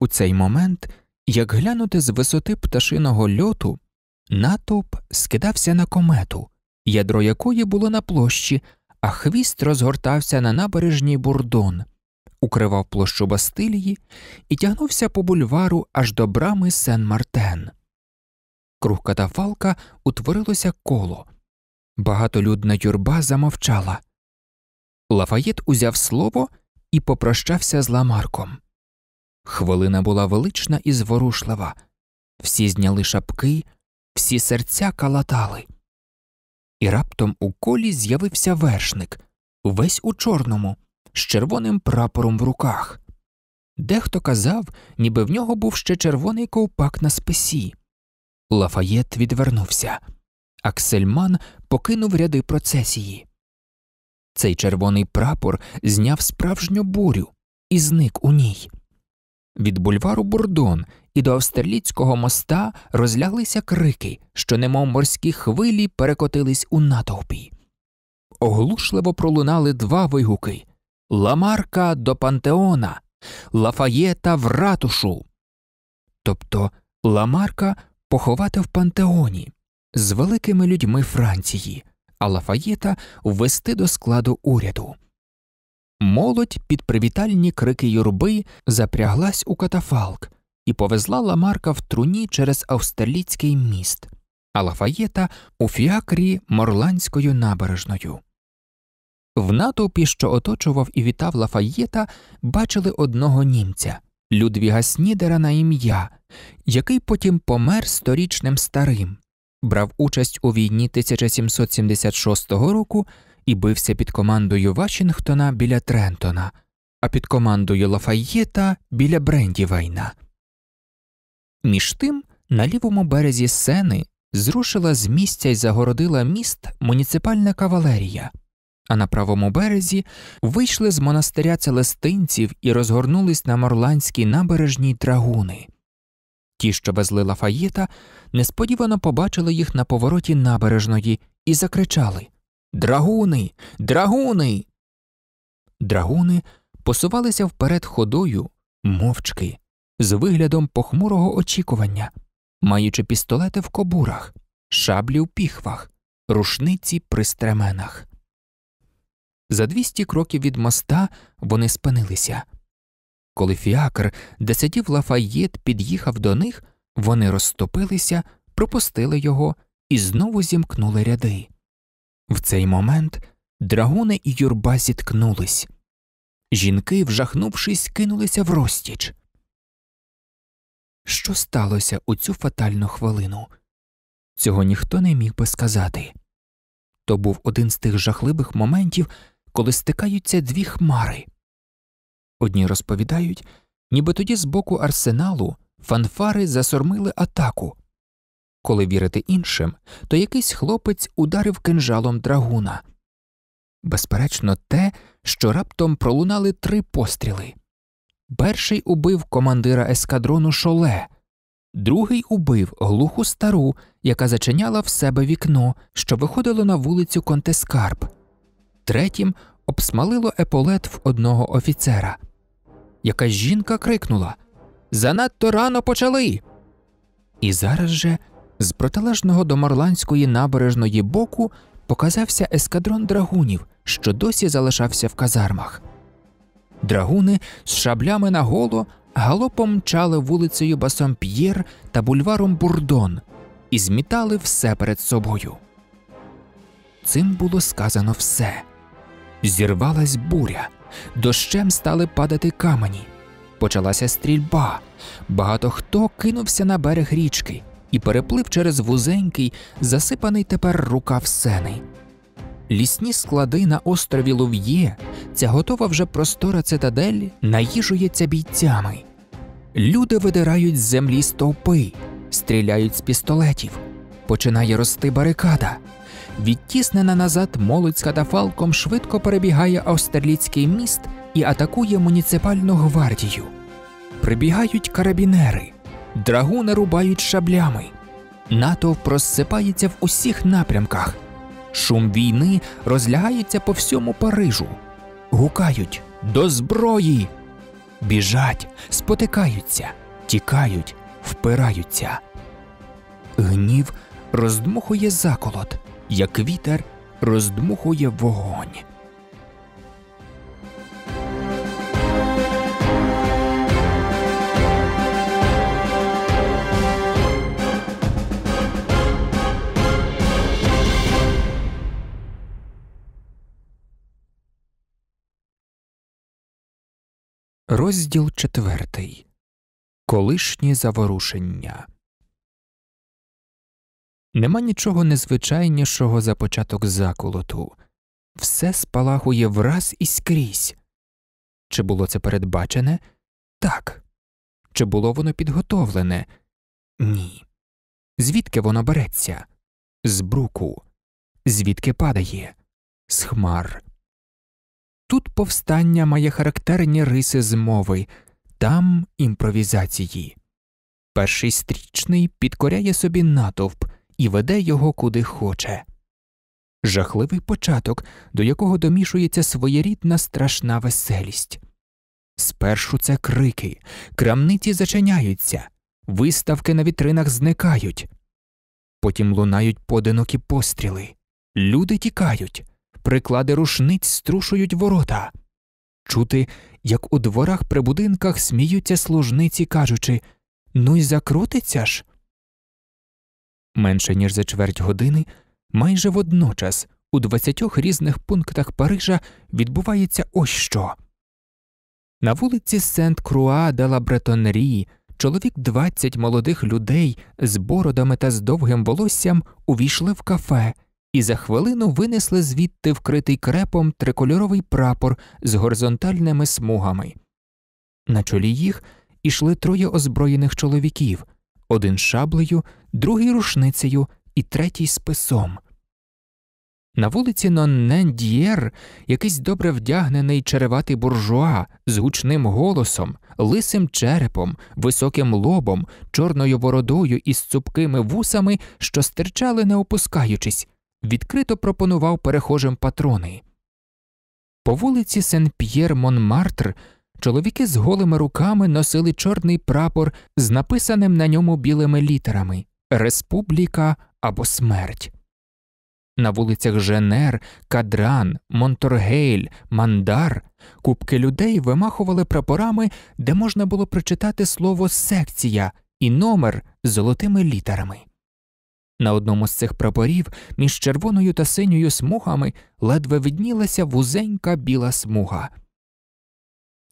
У цей момент, як глянути з висоти пташиного льоту, натовп скидався на комету, ядро якої було на площі, а хвіст розгортався на набережній бурдон укривав площу Бастилії і тягнувся по бульвару аж до брами Сен Мартен. Круг катафалка утворилося коло. Багатолюдна юрба замовчала. Лафаєт узяв слово і попрощався з ламарком. Хвилина була велична і зворушлива. Всі зняли шапки, всі серця калатали. І раптом у колі з'явився вершник, весь у чорному, з червоним прапором в руках. Дехто казав, ніби в нього був ще червоний ковпак на списі. Лафаєт відвернувся. Аксельман покинув ряди процесії. Цей червоний прапор зняв справжню бурю і зник у ній. Від бульвару Бурдон і до австралійського моста розляглися крики, що, немов морські хвилі, перекотились у натовпі. Оглушливо пролунали два вигуки Ламарка до Пантеона, Лафаєта в ратушу. Тобто Ламарка поховати в Пантеоні з великими людьми Франції, а Лафаєта ввести до складу уряду. Молодь під привітальні крики юрби запряглась у катафалк і повезла Ламарка в труні через австралійський міст, а Лафаєта у фіакрі морландською набережною. В натовпі, що оточував і вітав Лафаєта, бачили одного німця Людвіга Снідера на ім'я, який потім помер сторічним старим, брав участь у війні 1776 року і бився під командою Вашингтона біля Трентона, а під командою Лафаєта біля Брендівайна. Між тим на лівому березі сени зрушила з місця й загородила міст муніципальна кавалерія а на правому березі вийшли з монастиря целестинців і розгорнулись на морландській набережній драгуни. Ті, що везли Лафаєта, несподівано побачили їх на повороті набережної і закричали Драгуни, драгуни. Драгуни посувалися вперед ходою мовчки, з виглядом похмурого очікування, маючи пістолети в кобурах, шаблі в піхвах, рушниці при стременах. За 200 кроків від моста вони спинилися. Коли фіакр, де сидів Лафаєт, під'їхав до них, вони розступилися, пропустили його і знову зімкнули ряди. В цей момент драгуни і юрба зіткнулись. Жінки, вжахнувшись, кинулися в розтіч. Що сталося у цю фатальну хвилину? Цього ніхто не міг би сказати. То був один з тих жахливих моментів, коли стикаються дві хмари. Одні розповідають, ніби тоді з боку арсеналу фанфари засормили атаку. Коли вірити іншим, то якийсь хлопець ударив кинжалом драгуна. Безперечно, те, що раптом пролунали три постріли. Перший убив командира ескадрону шоле, другий убив глуху стару, яка зачиняла в себе вікно, що виходило на вулицю Контескарп третім обсмалило еполет в одного офіцера. Якась жінка крикнула Занадто рано почали. І зараз же з протилежного до Морландської набережної боку показався ескадрон драгунів, що досі залишався в казармах. Драгуни з шаблями на голо галопом мчали вулицею Басомп'єр та бульваром Бурдон і змітали все перед собою. Цим було сказано все. Зірвалась буря, дощем стали падати камені. Почалася стрільба. Багато хто кинувся на берег річки і переплив через вузенький, засипаний тепер рука в сени. Лісні склади на острові Лув'є, ця готова вже простора цитадель наїжується бійцями. Люди видирають з землі стовпи, стріляють з пістолетів, починає рости барикада. Відтіснена назад молодь з катафалком швидко перебігає Австерліцький міст і атакує муніципальну гвардію. Прибігають карабінери, драгуни рубають шаблями. Натовп розсипається в усіх напрямках. Шум війни розлягається по всьому Парижу. Гукають до зброї. Біжать, спотикаються, тікають, впираються. Гнів роздмухує заколот як вітер роздмухує вогонь. Розділ четвертий Колишні заворушення. Нема нічого незвичайнішого за початок заколоту, все спалахує враз і скрізь. Чи було це передбачене? Так. Чи було воно підготовлене? Ні. Звідки воно береться? З бруку, звідки падає, з хмар. Тут повстання має характерні риси змови, там імпровізації. Перший стрічний підкоряє собі натовп і веде його куди хоче. Жахливий початок, до якого домішується своєрідна страшна веселість. Спершу це крики, крамниці зачиняються, виставки на вітринах зникають. Потім лунають подинокі постріли, люди тікають, приклади рушниць струшують ворота. Чути, як у дворах при будинках сміються служниці, кажучи Ну й закрутиться ж. Менше ніж за чверть години, майже водночас у 20 різних пунктах Парижа відбувається ось що. На вулиці Сент Круа де ла Бретонрі чоловік 20 молодих людей з бородами та з довгим волоссям увійшли в кафе і за хвилину винесли звідти вкритий крепом трикольоровий прапор з горизонтальними смугами. На чолі їх ішли троє озброєних чоловіків один шаблею, другий рушницею і третій списом. На вулиці Ноннендієр якийсь добре вдягнений череватий буржуа з гучним голосом, лисим черепом, високим лобом, чорною бородою і з цупкими вусами, що стирчали, не опускаючись, відкрито пропонував перехожим патрони. По вулиці Сен П'єр Монмартр чоловіки з голими руками носили чорний прапор з написаним на ньому білими літерами Республіка або Смерть. На вулицях Женер, Кадран, Монторгейль, Мандар купки людей вимахували прапорами, де можна було прочитати слово секція і номер золотими літерами. На одному з цих прапорів між червоною та синьою смугами ледве виднілася вузенька біла смуга.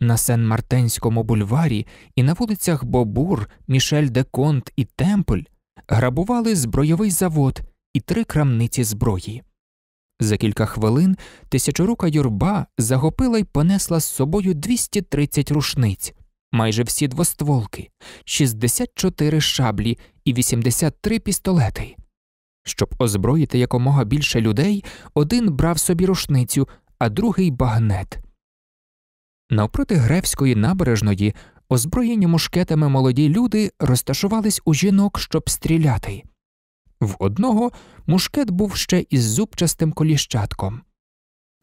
На Сен-Мартенському бульварі і на вулицях Бобур, Мішель де Конт і Темпль грабували збройовий завод і три крамниці зброї. За кілька хвилин тисячорука юрба загопила й понесла з собою 230 рушниць, майже всі двостволки, 64 шаблі і 83 пістолети. Щоб озброїти якомога більше людей, один брав собі рушницю, а другий багнет. Навпроти гревської набережної, озброєні мушкетами молоді люди розташувались у жінок, щоб стріляти. В одного мушкет був ще із зубчастим коліщатком.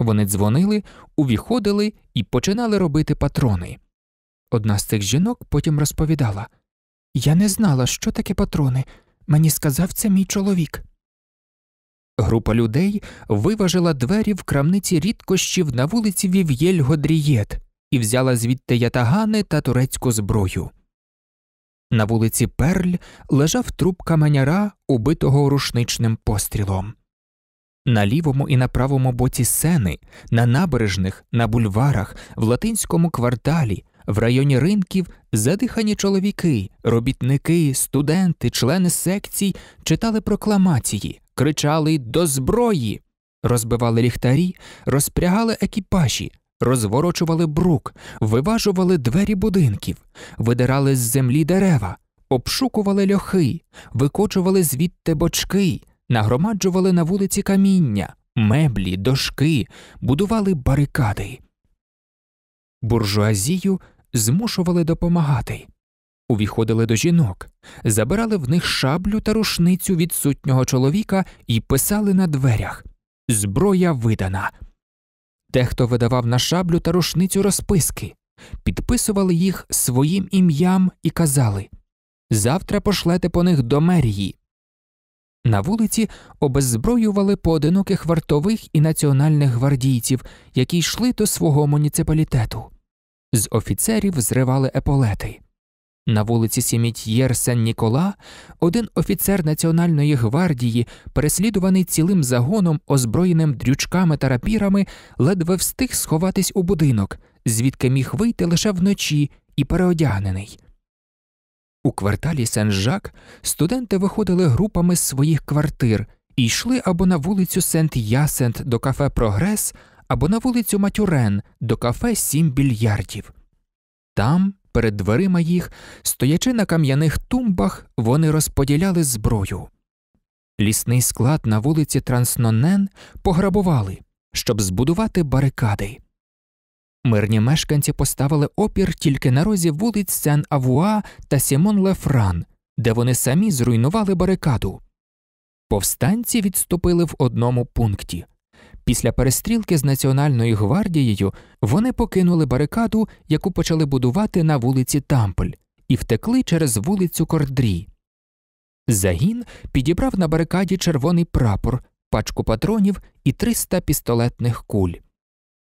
Вони дзвонили, увіходили і починали робити патрони. Одна з цих жінок потім розповідала Я не знала, що таке патрони. Мені сказав це мій чоловік. Група людей виважила двері в крамниці рідкощів на вулиці Вів'єль Годрієт і взяла звідти ятагани та турецьку зброю. На вулиці Перль лежав труп каменяра, убитого рушничним пострілом. На лівому і на правому боці сени, на набережних, на бульварах, в латинському кварталі, в районі ринків задихані чоловіки, робітники, студенти, члени секцій читали прокламації, кричали До зброї! розбивали ліхтарі, розпрягали екіпажі, розворочували брук, виважували двері будинків, видирали з землі дерева, обшукували льохи, викочували звідти бочки, нагромаджували на вулиці каміння, меблі, дошки, будували барикади. Буржуазію змушували допомагати. Увіходили до жінок, забирали в них шаблю та рушницю відсутнього чоловіка і писали на дверях Зброя видана. Дехто видавав на шаблю та рушницю розписки, підписували їх своїм ім'ям і казали Завтра пошлете по них до мерії. На вулиці обеззброювали поодиноких вартових і національних гвардійців, які йшли до свого муніципалітету. З офіцерів зривали еполети. На вулиці Сімітьєр Сен Нікола один офіцер Національної гвардії, переслідуваний цілим загоном, озброєним дрючками та рапірами, ледве встиг сховатись у будинок, звідки міг вийти лише вночі і переодягнений. У кварталі Сен-Жак студенти виходили групами з своїх квартир і йшли або на вулицю Сент Ясент до кафе Прогрес, або на вулицю Матюрен до кафе Сім більярдів. Там Перед дверима їх, стоячи на кам'яних тумбах, вони розподіляли зброю. Лісний склад на вулиці Транснонен пограбували, щоб збудувати барикади. Мирні мешканці поставили опір тільки на розі вулиць Сен Авуа та Сімон Лефран, де вони самі зруйнували барикаду. Повстанці відступили в одному пункті, Після перестрілки з Національною гвардією вони покинули барикаду, яку почали будувати на вулиці Тампль, і втекли через вулицю Кордрі. Загін підібрав на барикаді червоний прапор, пачку патронів і 300 пістолетних куль.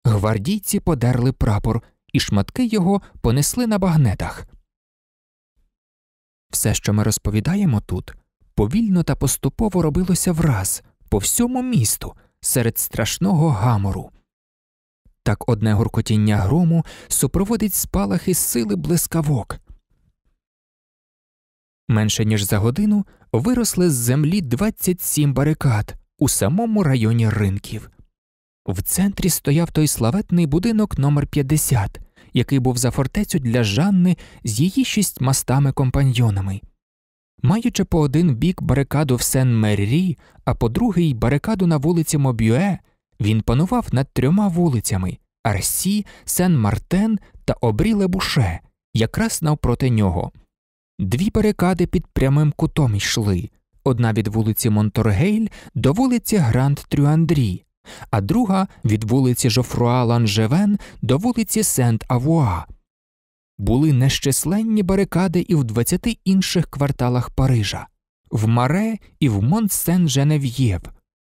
Гвардійці подерли прапор, і шматки його понесли на багнетах. Все, що ми розповідаємо тут, повільно та поступово робилося враз по всьому місту серед страшного гамору. Так одне гуркотіння грому супроводить спалахи сили блискавок. Менше ніж за годину виросли з землі 27 барикад у самому районі ринків. В центрі стояв той славетний будинок номер 50 який був за фортецю для Жанни з її шістьмастами компаньйонами. Маючи по один бік барикаду в сен меррі а по другий барикаду на вулиці Мобюе, він панував над трьома вулицями Арсі, Сен Мартен та Обріле Буше, якраз навпроти нього. Дві барикади під прямим кутом йшли одна від вулиці Монторгейль до вулиці Гранд Трюандрі, а друга від вулиці Жофруа Ланжевен до вулиці Сент Авуа були нещисленні барикади і в 20 інших кварталах Парижа, в Маре і в Монт Сен Женев'єв.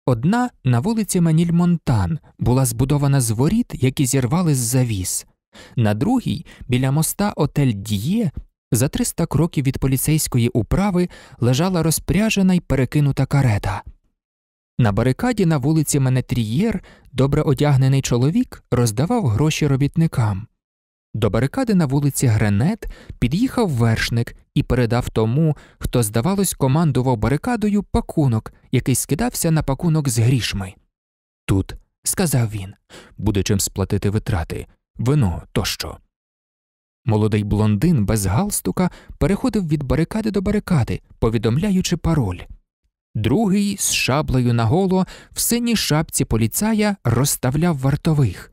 Одна на вулиці Маніль Монтан була збудована з воріт, які зірвали з завіс, на другій, біля моста Отель Дє, за 300 кроків від поліцейської управи лежала розпряжена й перекинута карета. На барикаді на вулиці Менетрієр добре одягнений чоловік роздавав гроші робітникам. До барикади на вулиці Гренет під'їхав вершник і передав тому, хто, здавалось, командував барикадою пакунок, який скидався на пакунок з грішми. Тут, сказав він, буде чим сплатити витрати, вино тощо. Молодий блондин без галстука переходив від барикади до барикади, повідомляючи пароль. Другий з шаблею наголо в синій шапці поліцая розставляв вартових.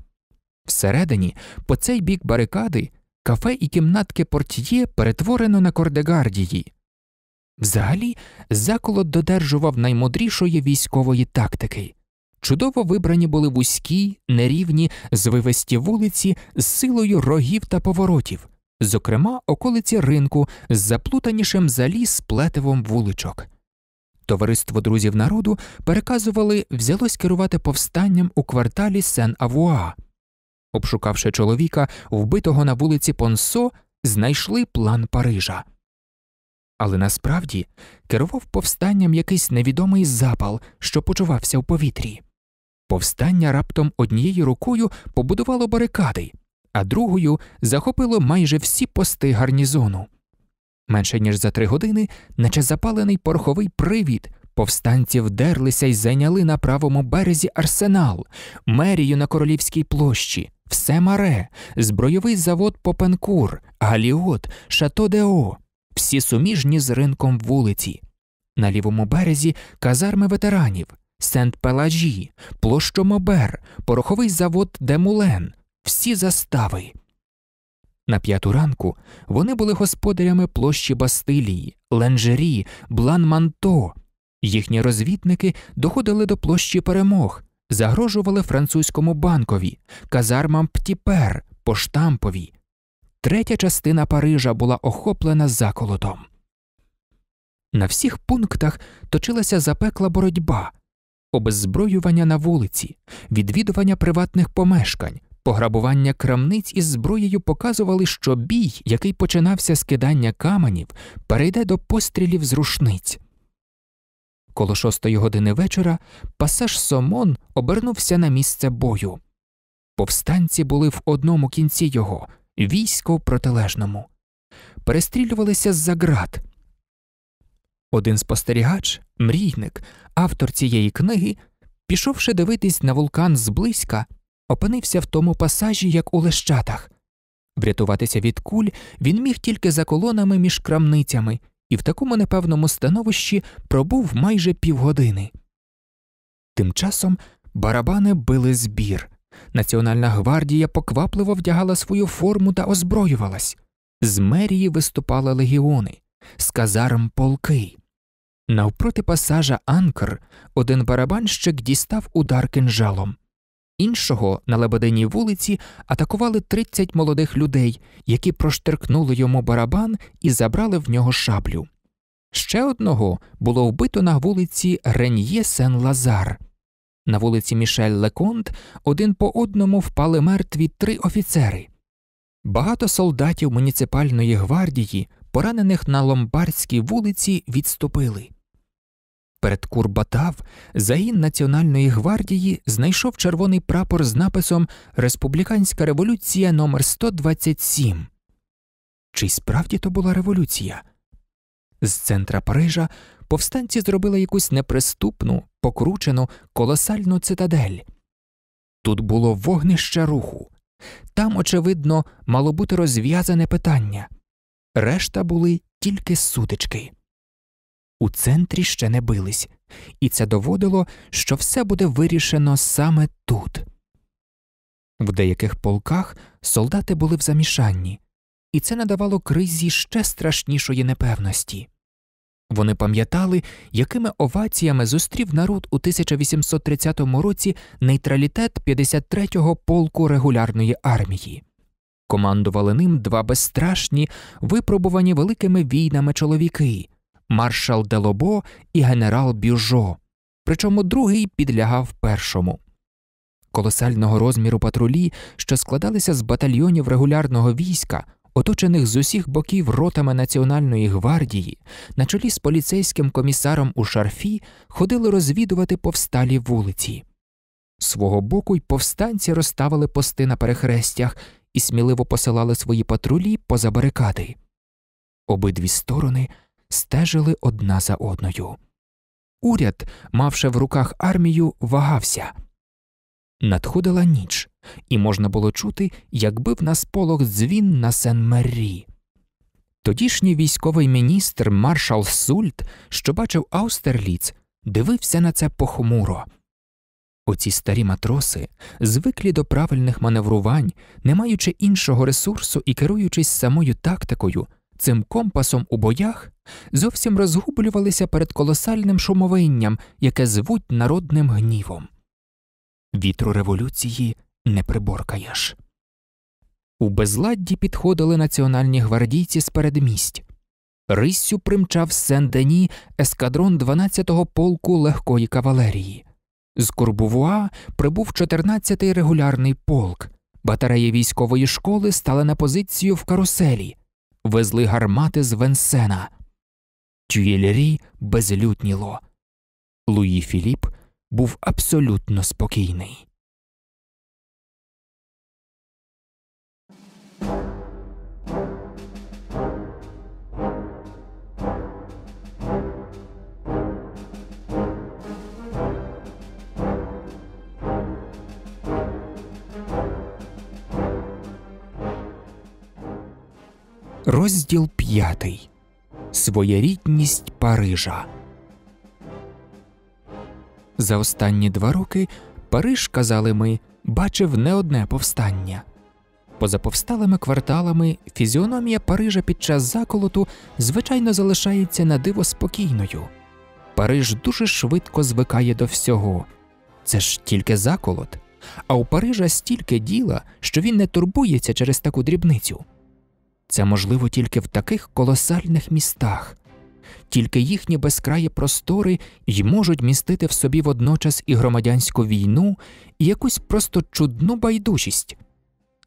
Всередині, по цей бік барикади, кафе і кімнатки портьє перетворено на кордегардії. Взагалі, заколот додержував наймудрішої військової тактики. Чудово вибрані були вузькі, нерівні, звивисті вулиці з силою рогів та поворотів, зокрема, околиці ринку з заплутанішим заліз плетивом вуличок. Товариство друзів народу переказували, взялось керувати повстанням у кварталі Сен Авуа. Обшукавши чоловіка, вбитого на вулиці Понсо, знайшли план Парижа. Але насправді керував повстанням якийсь невідомий запал, що почувався в повітрі. Повстання раптом однією рукою побудувало барикади, а другою захопило майже всі пости гарнізону. Менше ніж за три години, наче запалений пороховий привід, повстанці вдерлися і зайняли на правому березі арсенал, мерію на королівській площі, все маре, збройовий завод Попенкур, Галіот, Шато Део, всі суміжні з ринком вулиці. На лівому березі казарми ветеранів, Сент Пелажі, Пеладжі, Мобер, пороховий завод Демулен, всі застави. На п'яту ранку вони були господарями площі Бастилії, Ленжері, Блан-Манто. Їхні розвідники доходили до площі перемог, загрожували французькому банкові, казармам Птіпер, поштампові. Третя частина Парижа була охоплена заколотом. На всіх пунктах точилася запекла боротьба, обеззброювання на вулиці, відвідування приватних помешкань, пограбування крамниць із зброєю показували, що бій, який починався з кидання каменів, перейде до пострілів з рушниць. Коло шостої години вечора пасаж Сомон обернувся на місце бою. Повстанці були в одному кінці його, військо протилежному, перестрілювалися з за град. Один спостерігач, мрійник, автор цієї книги, пішовши дивитись на вулкан зблизька, опинився в тому пасажі, як у лещатах. Врятуватися від куль він міг тільки за колонами між крамницями і в такому непевному становищі пробув майже півгодини. Тим часом барабани били збір. Національна гвардія поквапливо вдягала свою форму та озброювалась, з мерії виступали легіони, з казарм полки. Навпроти пасажа Анкер один барабанщик дістав удар кинжалом. Іншого на Лебединій вулиці атакували 30 молодих людей, які проштеркнули йому барабан і забрали в нього шаблю. Ще одного було вбито на вулиці Рень'є Сен Лазар. На вулиці Мішель Леконт один по одному впали мертві три офіцери. Багато солдатів муніципальної гвардії, поранених на ломбардській вулиці, відступили перед Курбатав загін Національної гвардії знайшов червоний прапор з написом Республіканська революція номер 127 Чи справді то була революція? З центра Парижа повстанці зробили якусь неприступну, покручену, колосальну цитадель. Тут було вогнище руху, там, очевидно, мало бути розв'язане питання, решта були тільки сутички. У центрі ще не бились, і це доводило, що все буде вирішено саме тут. В деяких полках солдати були в замішанні, і це надавало кризі ще страшнішої непевності. Вони пам'ятали, якими оваціями зустрів народ у 1830 році нейтралітет 53-го полку регулярної армії. Командували ним два безстрашні, випробувані великими війнами чоловіки маршал Делобо і генерал Бюжо, причому другий підлягав першому. Колосального розміру патрулі, що складалися з батальйонів регулярного війська, оточених з усіх боків ротами Національної гвардії, на чолі з поліцейським комісаром у шарфі ходили розвідувати повсталі вулиці. Свого боку й повстанці розставили пости на перехрестях і сміливо посилали свої патрулі поза барикади. Обидві сторони стежили одна за одною. Уряд, мавши в руках армію, вагався. Надходила ніч, і можна було чути, як бив на сполох дзвін на сен меррі Тодішній військовий міністр маршал Сульт, що бачив Аустерліц, дивився на це похмуро. Оці старі матроси, звиклі до правильних маневрувань, не маючи іншого ресурсу і керуючись самою тактикою, цим компасом у боях зовсім розгублювалися перед колосальним шумовинням, яке звуть народним гнівом. Вітру революції не приборкаєш. У безладді підходили національні гвардійці з передмість. Риссю примчав Сен-Дені ескадрон 12-го полку легкої кавалерії. З Курбувуа прибув 14-й регулярний полк. Батареї військової школи стали на позицію в каруселі везли гармати з Венсена. Тюєлярі безлютніло. Луї Філіп був абсолютно спокійний. Розділ п'ятий. Своєрідність Парижа. За останні два роки Париж, казали ми, бачив не одне повстання. Поза повсталими кварталами фізіономія Парижа під час заколоту звичайно залишається на диво спокійною. Париж дуже швидко звикає до всього. Це ж тільки заколот. А у Парижа стільки діла, що він не турбується через таку дрібницю. Це можливо тільки в таких колосальних містах, тільки їхні безкраї простори й можуть містити в собі водночас і громадянську війну, і якусь просто чудну байдужість.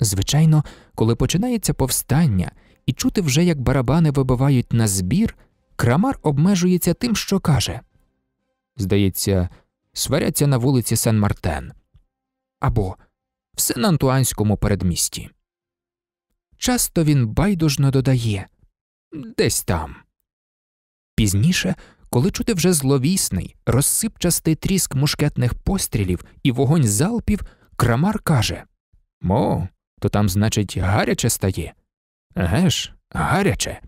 Звичайно, коли починається повстання і чути вже, як барабани вибивають на збір, крамар обмежується тим, що каже Здається, сваряться на вулиці Сен Мартен або все на антуанському передмісті. Часто він байдужно додає десь там. Пізніше, коли чути вже зловісний, розсипчастий тріск мушкетних пострілів і вогонь залпів, крамар каже Мо, то там, значить, гаряче стає. Еге ж, гаряче.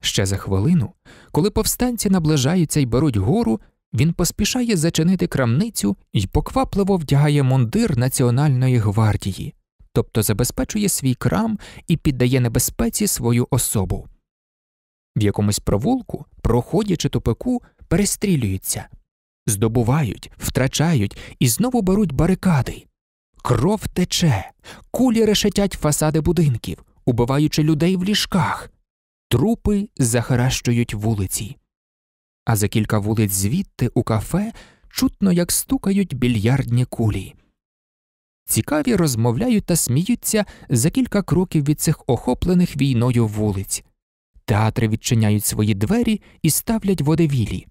Ще за хвилину, коли повстанці наближаються і беруть гору, він поспішає зачинити крамницю і поквапливо вдягає мундир Національної гвардії тобто забезпечує свій крам і піддає небезпеці свою особу. В якомусь провулку, проходячи тупику, перестрілюються, здобувають, втрачають і знову беруть барикади. Кров тече, кулі решетять фасади будинків, убиваючи людей в ліжках, трупи захаращують вулиці. А за кілька вулиць звідти у кафе чутно, як стукають більярдні кулі. Цікаві розмовляють та сміються за кілька кроків від цих охоплених війною вулиць. Театри відчиняють свої двері і ставлять водевілі.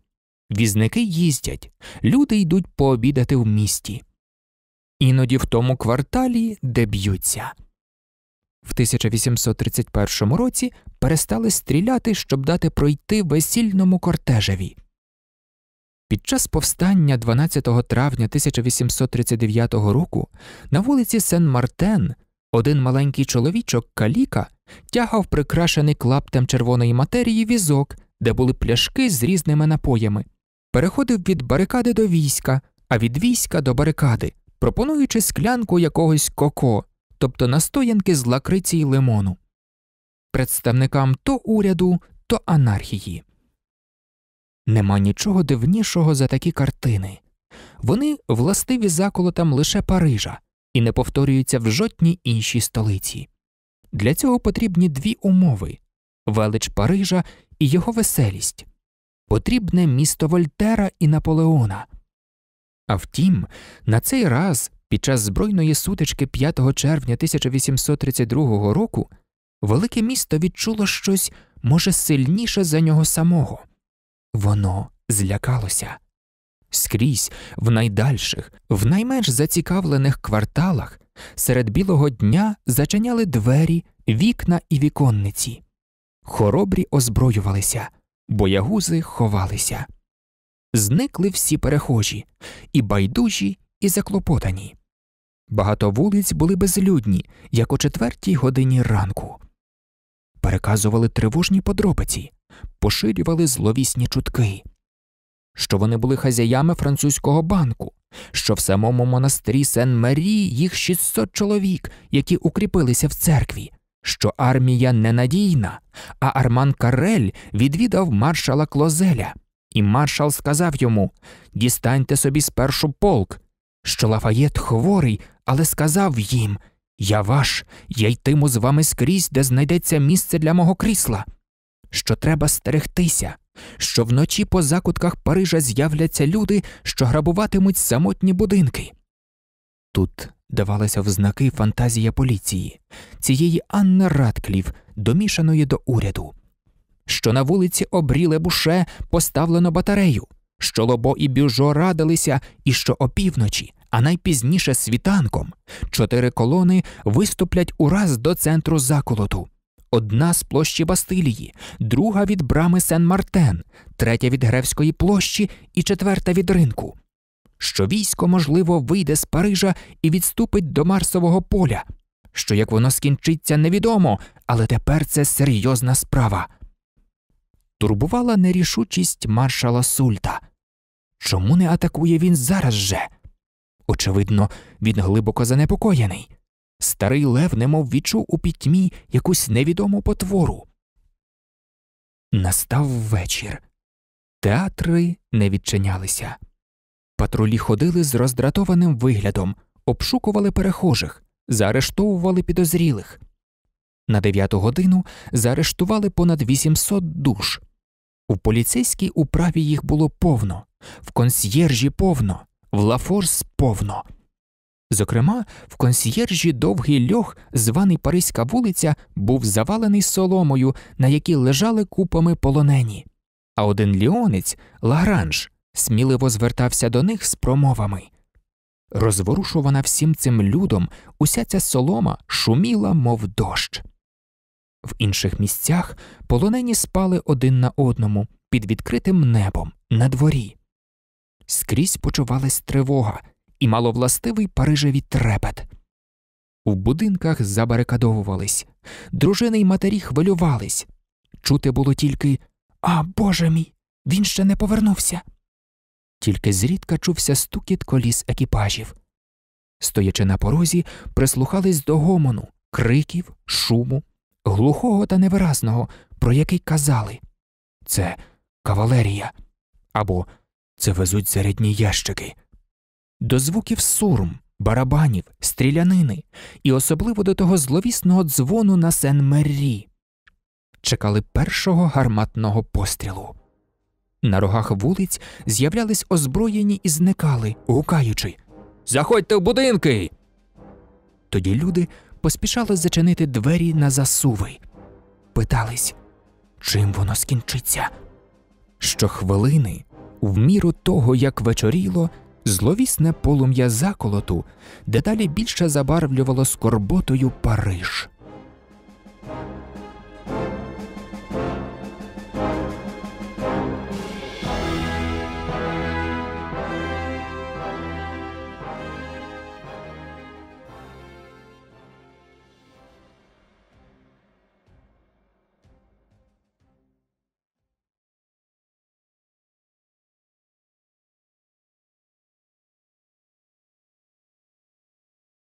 Візники їздять, люди йдуть пообідати в місті. Іноді в тому кварталі, де б'ються. В 1831 році перестали стріляти, щоб дати пройти весільному кортежеві. Під час повстання 12 травня 1839 року на вулиці Сен Мартен один маленький чоловічок Каліка тягав прикрашений клаптем червоної матерії візок, де були пляшки з різними напоями, переходив від барикади до війська, а від війська до барикади, пропонуючи склянку якогось коко, тобто настоянки з лакриці й лимону, представникам то уряду, то анархії. Нема нічого дивнішого за такі картини. Вони властиві заколотам лише Парижа і не повторюються в жодній іншій столиці. Для цього потрібні дві умови велич Парижа і його веселість, потрібне місто Вольтера і Наполеона. А втім, на цей раз під час збройної сутички 5 червня 1832 року велике місто відчуло щось може сильніше за нього самого. Воно злякалося. Скрізь, в найдальших, в найменш зацікавлених кварталах, серед білого дня зачиняли двері, вікна і віконниці. Хоробрі озброювалися, боягузи ховалися. Зникли всі перехожі, і байдужі, і заклопотані. Багато вулиць були безлюдні, як о четвертій годині ранку. Переказували тривожні подробиці поширювали зловісні чутки, що вони були хазяями французького банку, що в самому монастирі Сен Марі їх 600 чоловік, які укріпилися в церкві, що армія ненадійна, а Арман Карель відвідав маршала Клозеля, і маршал сказав йому Дістаньте собі спершу полк, що Лафаєт хворий, але сказав їм. Я ваш, я йтиму з вами скрізь, де знайдеться місце для мого крісла що треба стерегтися, що вночі по закутках Парижа з'являться люди, що грабуватимуть самотні будинки. Тут давалася в знаки фантазія поліції, цієї Анни Радклів, домішаної до уряду, що на вулиці обріле буше поставлено батарею, що лобо і бюжо радилися, і що опівночі. А найпізніше світанком чотири колони виступлять ураз до центру заколоту, Одна з площі Бастилії, друга від брами Сен-Мартен, третя від Гревської площі і четверта від ринку. Що військо, можливо, вийде з Парижа і відступить до Марсового поля. Що як воно скінчиться, невідомо, але тепер це серйозна справа. Турбувала нерішучість маршала Сульта. Чому не атакує він зараз же? Очевидно, він глибоко занепокоєний. Старий Лев немов відчув у пітьмі якусь невідому потвору. Настав вечір. Театри не відчинялися. Патрулі ходили з роздратованим виглядом, обшукували перехожих, заарештовували підозрілих. На дев'яту годину заарештували понад 800 душ. У поліцейській управі їх було повно, в консьєржі повно, в лафорс повно. Зокрема, в консьєржі довгий льох, званий Паризька вулиця, був завалений соломою, на якій лежали купами полонені. А один ліонець, Лагранж, сміливо звертався до них з промовами. Розворушувана всім цим людом, уся ця солома шуміла, мов дощ. В інших місцях полонені спали один на одному під відкритим небом на дворі. Скрізь почувалась тривога, і маловластивий Парижеві трепет. У будинках забарикадовувались, дружини й матері хвилювались. Чути було тільки А Боже мій, він ще не повернувся. Тільки зрідка чувся стукіт коліс екіпажів. Стоячи на порозі, прислухались до гомону, криків, шуму, глухого та невиразного, про який казали це кавалерія або це везуть середні ящики до звуків сурм, барабанів, стрілянини і особливо до того зловісного дзвону на сен меррі чекали першого гарматного пострілу. На рогах вулиць з'являлись озброєні і зникали, гукаючи Заходьте в будинки. Тоді люди поспішали зачинити двері на засуви, питались, чим воно скінчиться. Щохвилини, в міру того, як вечоріло, Зловісне полум'я заколоту дедалі більше забарвлювало скорботою Париж.